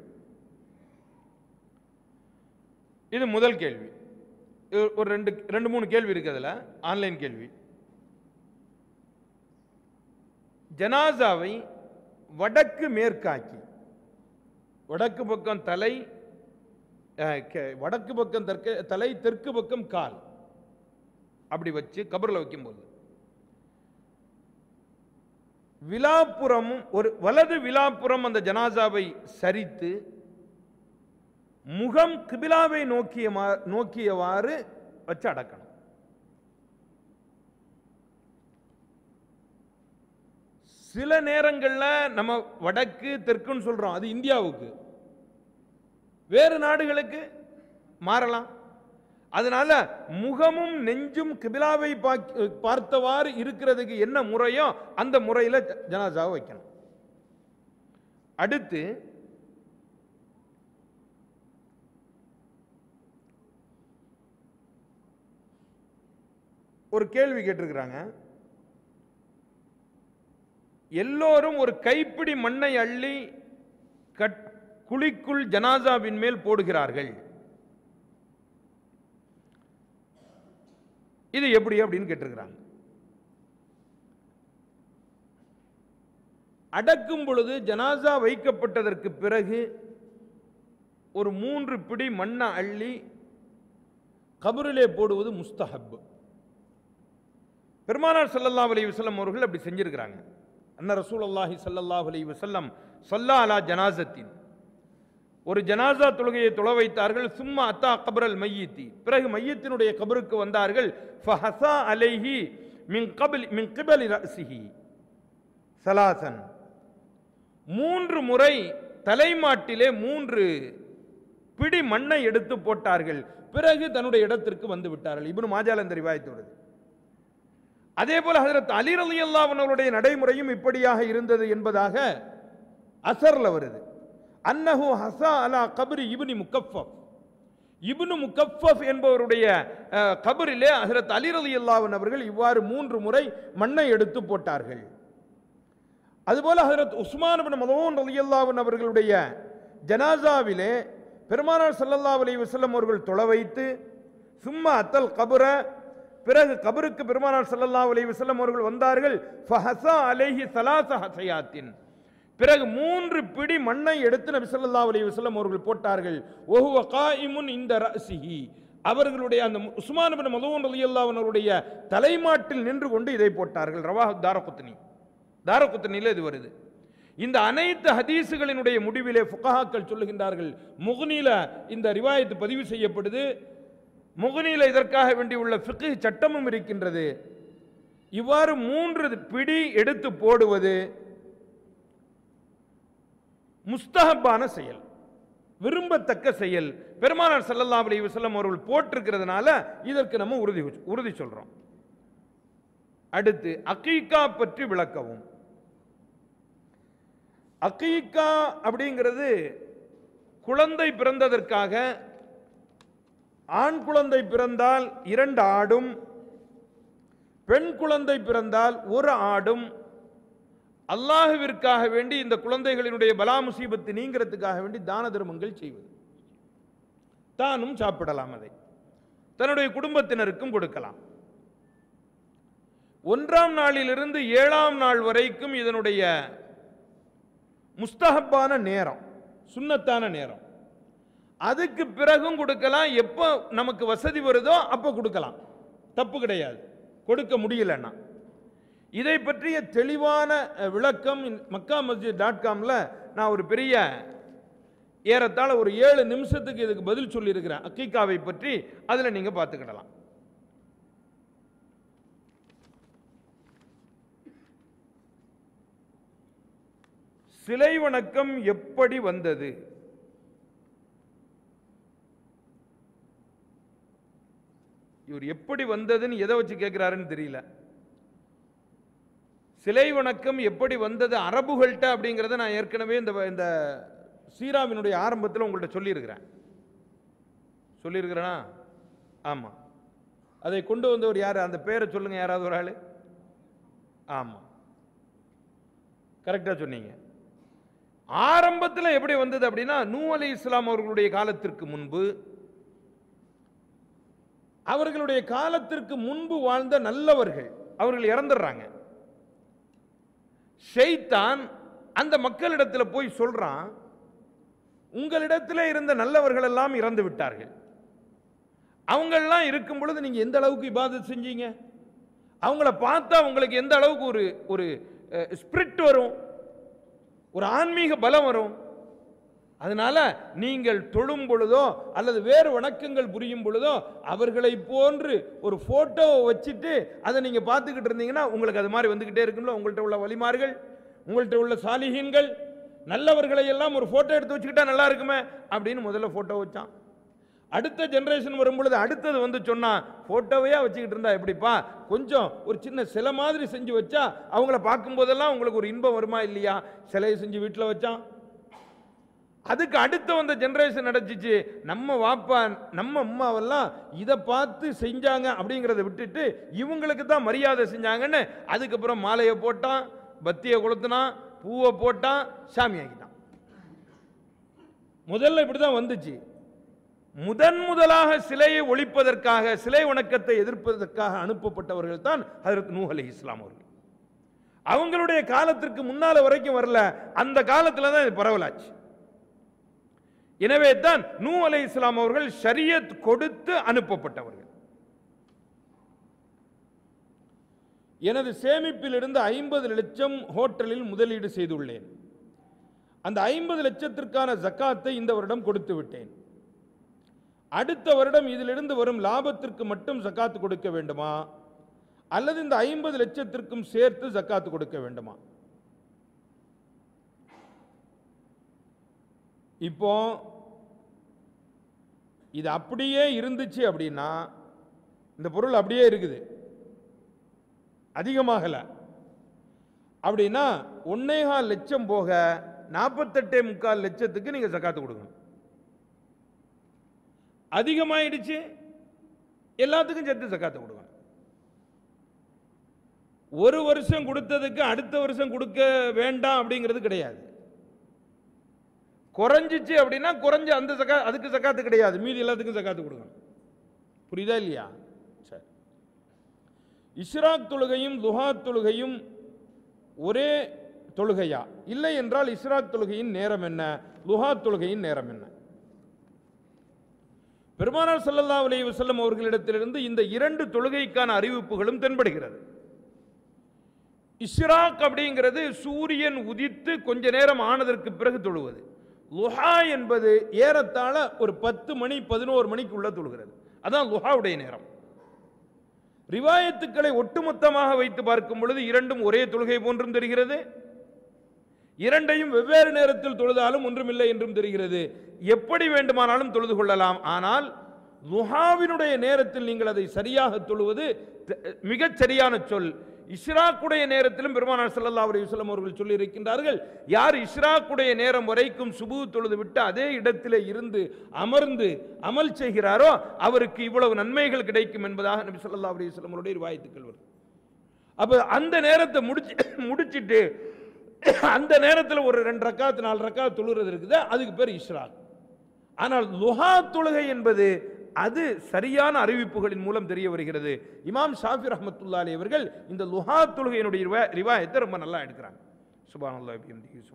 இது முதல் கேள்வி ஒரு ரெண்டு ரெண்டு மூணு கேள்வி இருக்கு ஆன்லைன் கேள்வி ஜனாசாவை வடக்கு மேற்காக்கி வடக்கு பக்கம் தலை வடக்கு பக்கம் தெற்கு தலை தெற்கு பக்கம் கால் அப்படி வச்சு கபரில் வைக்கும்போது விழாப்புறம் ஒரு வலது விழாப்புறம் அந்த ஜனாசாவை சரித்து முகம் கிபிலாவை நோக்கிய நோக்கியவாறு வச்சு அடக்கணும் சில நேரங்களில் நம்ம வடக்கு தெற்குன்னு சொல்கிறோம் அது இந்தியாவுக்கு வேறு நாடுகளுக்கு மாறலாம் அதனால முகமும் நெஞ்சும் கிபிலாவை பார்த்தவாறு இருக்கிறதுக்கு என்ன முறையோ அந்த முறையில் ஜனாசாவை வைக்கணும் அடுத்து ஒரு கேள்வி கேட்டிருக்கிறாங்க எல்லோரும் ஒரு கைப்பிடி மண்ணை அள்ளி கட் குழிக்குள் ஜனாசாவின் மேல் போடுகிறார்கள் இது எப்படி அப்படின்னு கேட்டிருக்கிறாங்க அடக்கும் பொழுது ஜனாசா வைக்கப்பட்டதற்கு பிறகு ஒரு மூன்று பிடி மண்ணை அள்ளி கபருலே போடுவது முஸ்தஹப் பெருமானார் சல்லல்லா அலி வசல்லம் அவர்கள் அப்படி செஞ்சிருக்கிறாங்க அன்ன ரசூல் அல்லாஹி சல்லாஹ் அலி வசல்லம் சொல்லா அலா ஜனாசத்தின் ஒரு ஜனாசா தொழுகையை தொழ வைத்தார்கள் சும்மா அத்தா கபரல் மையத்தி பிறகு மையத்தினுடைய கபருக்கு வந்தார்கள் ஃபஹசா அலைஹி மின் கபில் மின் ரசிஹி சலாசன் மூன்று முறை தலைமாட்டிலே மூன்று பிடி மண்ணை எடுத்து போட்டார்கள் பிறகு தன்னுடைய இடத்திற்கு வந்து விட்டார்கள் இப்னு மாஜால் ரிவாயத்தோடு அதே போல ஹசரத் அலிர் அலி அல்லாவனவருடைய நடைமுறையும் இப்படியாக இருந்தது என்பதாக அசரில் வருது அன்னஹு ஹசா அலா கபரி இபுனி முக்கஃபப் இபுனு முக்கஃப் என்பவருடைய கபரிலே ஹசரத் அலிரலி அல்லாவன் அவர்கள் இவ்வாறு மூன்று முறை மண்ணை எடுத்து போட்டார்கள் அதுபோல ஹசரத் உஸ்மான் மதோன் அலி அல்லாவன் அவர்களுடைய ஜனாசாவிலே பெருமானார் சல்லல்லா அலி வசல்லம் அவர்கள் தொலை வைத்து சும்மா அத்தல் கபுர பிறகு கபருக்கு பெருமானார் சல்லல்லா அலி வசல்லம் அவர்கள் வந்தார்கள் ஃபஹசா அலைஹி சலாச ஹசையாத்தின் பிறகு மூன்று பிடி மண்ணை எடுத்து நபி சொல்லா அலி வசல்லம் அவர்கள் போட்டார்கள் ஒஹுவ காயிமுன் இந்த ரசிஹி அவர்களுடைய அந்த உஸ்மான் மதுவன் அலி அல்லாவனுடைய தலைமாட்டில் நின்று கொண்டு இதை போட்டார்கள் ரவா தாரகுத்னி தாரகுத்னியில் இது வருது இந்த அனைத்து ஹதீஸுகளினுடைய முடிவிலே ஃபுகஹாக்கள் சொல்லுகின்றார்கள் முகனில இந்த ரிவாயத்து பதிவு செய்யப்படுது முகனில இதற்காக வேண்டியுள்ள ஃபிக்கு சட்டமும் இருக்கின்றது இவ்வாறு மூன்று பிடி எடுத்து போடுவது முஸ்தகப்பான செயல் விரும்பத்தக்க செயல் பெருமானார் சல்லல்லா அலி வசல்லம் அவர்கள் போட்டிருக்கிறதுனால இதற்கு நம்ம உறுதி உறுதி சொல்கிறோம் அடுத்து அக்கீக்கா பற்றி விளக்கவும் அக்கீக்கா அப்படிங்கிறது குழந்தை பிறந்ததற்காக ஆண் குழந்தை பிறந்தால் இரண்டு ஆடும் பெண் குழந்தை பிறந்தால் ஒரு ஆடும் அல்லாஹுவிற்காக வேண்டி இந்த குழந்தைகளினுடைய பலா முசீபத்து நீங்கிறதுக்காக வேண்டி தான தர்மங்கள் செய்வது தானும் சாப்பிடலாம் அதை தன்னுடைய குடும்பத்தினருக்கும் கொடுக்கலாம் ஒன்றாம் நாளிலிருந்து ஏழாம் நாள் வரைக்கும் இதனுடைய முஸ்தகப்பான நேரம் சுண்ணத்தான நேரம் அதுக்கு பிறகும் கொடுக்கலாம் எப்போ நமக்கு வசதி வருதோ அப்போ கொடுக்கலாம் தப்பு கிடையாது கொடுக்க முடியலன்னா இதை பற்றிய தெளிவான விளக்கம் மக்கா மஸ்ஜித் டாட் காமில் நான் ஒரு பெரிய ஏறத்தாழ ஒரு ஏழு நிமிஷத்துக்கு இதுக்கு பதில் சொல்லியிருக்கிறேன் அக்கீக்காவை பற்றி அதில் நீங்கள் பார்த்துக்கிடலாம் சிலை வணக்கம் எப்படி வந்தது இவர் எப்படி வந்ததுன்னு எதை வச்சு கேட்குறாருன்னு தெரியல சிலை வணக்கம் எப்படி வந்தது அரபுகள்கிட்ட அப்படிங்கிறத நான் ஏற்கனவே இந்த இந்த சீராவினுடைய ஆரம்பத்தில் உங்கள்கிட்ட சொல்லியிருக்கிறேன் சொல்லியிருக்கிறேனா ஆமாம் அதை கொண்டு வந்தவர் யார் அந்த பேரை சொல்லுங்கள் யாராவது ஒரு ஆள் ஆமாம் கரெக்டாக சொன்னீங்க ஆரம்பத்தில் எப்படி வந்தது அப்படின்னா நூ அலி இஸ்லாம் அவர்களுடைய காலத்திற்கு முன்பு அவர்களுடைய காலத்திற்கு முன்பு வாழ்ந்த நல்லவர்கள் அவர்கள் இறந்துடுறாங்க ஷெய்தான் அந்த மக்களிடத்தில் போய் சொல்கிறான் உங்களிடத்தில் இருந்த நல்லவர்கள் எல்லாம் இறந்து விட்டார்கள் அவங்களெல்லாம் இருக்கும் பொழுது நீங்கள் எந்த அளவுக்கு இபாதை செஞ்சீங்க அவங்கள பார்த்தா உங்களுக்கு எந்த அளவுக்கு ஒரு ஒரு ஸ்பிரிட் வரும் ஒரு ஆன்மீக பலம் வரும் அதனால நீங்கள் தொழும் பொழுதோ அல்லது வேறு வணக்கங்கள் புரியும் பொழுதோ அவர்களை போன்று ஒரு ஃபோட்டோவை வச்சுட்டு அதை நீங்கள் பார்த்துக்கிட்டு இருந்தீங்கன்னா உங்களுக்கு அது மாதிரி வந்துக்கிட்டே இருக்கும்ல உங்கள்கிட்ட உள்ள வழிமார்கள் உங்கள்கிட்ட உள்ள சாலிகீன்கள் நல்லவர்களை எல்லாம் ஒரு ஃபோட்டோ எடுத்து வச்சுக்கிட்டா நல்லா இருக்குமே அப்படின்னு முதல்ல ஃபோட்டோ வச்சான் அடுத்த ஜென்ரேஷன் வரும்பொழுது அடுத்தது வந்து சொன்னால் ஃபோட்டோவையாக வச்சுக்கிட்டு இருந்தா எப்படிப்பா கொஞ்சம் ஒரு சின்ன சிலை மாதிரி செஞ்சு வச்சா அவங்கள பார்க்கும்போதெல்லாம் உங்களுக்கு ஒரு இன்பம் வருமா இல்லையா சிலையை செஞ்சு வீட்டில் வச்சான் அதுக்கு அடுத்து வந்த ஜென்ரேஷன் நடச்சிச்சு நம்ம வாப்பா நம்ம அம்மாவெல்லாம் இதை பார்த்து செஞ்சாங்க அப்படிங்கிறத விட்டுட்டு இவங்களுக்கு தான் மரியாதை செஞ்சாங்கன்னு அதுக்கப்புறம் மாலையை போட்டான் பத்தியை கொளுத்தினான் பூவை போட்டான் சாமி ஆகிட்டான் முதல்ல இப்படி தான் வந்துச்சு முதன் முதலாக சிலையை ஒழிப்பதற்காக சிலை வணக்கத்தை எதிர்ப்பதற்காக அனுப்பப்பட்டவர்கள் தான் அதற்கு நூஹலி அலி இஸ்லாம் அவர்கள் அவங்களுடைய காலத்திற்கு முன்னால் வரைக்கும் வரல அந்த காலத்தில் தான் இது பரவலாச்சு எனவே தான் நூ அலை இஸ்லாம் அவர்கள் ஷரியத் கொடுத்து அனுப்பப்பட்டவர்கள் எனது சேமிப்பிலிருந்து ஐம்பது லட்சம் ஹோட்டலில் முதலீடு செய்துள்ளேன் அந்த ஐம்பது லட்சத்திற்கான ஜக்காத்தை இந்த வருடம் கொடுத்து விட்டேன் அடுத்த வருடம் இதிலிருந்து வரும் லாபத்திற்கு மட்டும் ஜக்காத்து கொடுக்க வேண்டுமா அல்லது இந்த ஐம்பது லட்சத்திற்கும் சேர்த்து ஜக்காத்து கொடுக்க வேண்டுமா இப்போ இது அப்படியே இருந்துச்சு அப்படின்னா இந்த பொருள் அப்படியே இருக்குது அதிகமாகலை அப்படின்னா ஒன்னேகால் லட்சம் போக நாற்பத்தெட்டே முக்கால் லட்சத்துக்கு நீங்கள் சக்காத்து கொடுக்கணும் அதிகமாயிடுச்சு எல்லாத்துக்கும் சேர்த்து சக்காத்து கொடுக்கணும் ஒரு வருஷம் கொடுத்ததுக்கு அடுத்த வருஷம் கொடுக்க வேண்டாம் அப்படிங்கிறது கிடையாது குறைஞ்சிச்சு அப்படின்னா குறைஞ்ச அந்த சக்கா அதுக்கு சக்காத்து கிடையாது மீதி எல்லாத்துக்கும் சக்காத்து கொடுக்கணும் புரியுதா இல்லையா சரி இஸ்ராக் தொழுகையும் துஹா தொழுகையும் ஒரே தொழுகையா இல்லை என்றால் இஸ்ராக் தொழுகையின் நேரம் என்ன துஹா தொழுகையின் நேரம் என்ன பெருமானார் சல்லல்லா அலி வசல்லம் அவர்களிடத்திலிருந்து இந்த இரண்டு தொழுகைக்கான அறிவிப்புகளும் தென்படுகிறது இஸ்ராக் அப்படிங்கிறது சூரியன் உதித்து கொஞ்ச நேரம் ஆனதற்கு பிறகு தொழுவது லுஹா என்பது ஏறத்தாழ ஒரு பத்து மணி பதினோரு மணிக்கு உள்ள தொழுகிறது அதான் லுஹாவுடைய நேரம் ரிவாயத்துக்களை ஒட்டுமொத்தமாக வைத்து பார்க்கும் பொழுது இரண்டும் ஒரே தொழுகை போன்றும் தெரிகிறது இரண்டையும் வெவ்வேறு நேரத்தில் தொழுதாலும் ஒன்றுமில்லை என்றும் தெரிகிறது எப்படி வேண்டுமானாலும் தொழுது கொள்ளலாம் ஆனால் லுஹாவினுடைய நேரத்தில் நீங்கள் அதை சரியாக தொழுவது மிகச் சரியான சொல் இஸ்ராக்குடைய நேரத்திலும் பெருமானார் செல்லல்லா அவரை வல்லம் அவர்கள் சொல்லியிருக்கின்றார்கள் யார் இஸ்ராக்குடைய நேரம் வரைக்கும் சுபு தொழுது விட்டு அதே இடத்திலே இருந்து அமர்ந்து அமல் செய்கிறாரோ அவருக்கு இவ்வளவு நன்மைகள் கிடைக்கும் என்பதாக நபி சொல்லா அவரை வல்லம் அவருடைய வாய்த்துக்கள் வரும் அப்போ அந்த நேரத்தை முடிச்சு முடிச்சுட்டு அந்த நேரத்தில் ஒரு ரெண்டு ரக்காத்து நாலு ரக்கா தொழுறது இருக்குது அதுக்கு பேர் இஸ்ரா ஆனால் லுஹா தொழுகை என்பது அது சரியான அறிவிப்புகளின் மூலம் தெரிய வருகிறது இமாம் ஷாஃபி ரஹமத்துல்லா அவர்கள் இந்த லுஹா தொழுகையினுடைய ரிவாயத்தை ரொம்ப நல்லா எடுக்கிறாங்க சுபான் அல்லா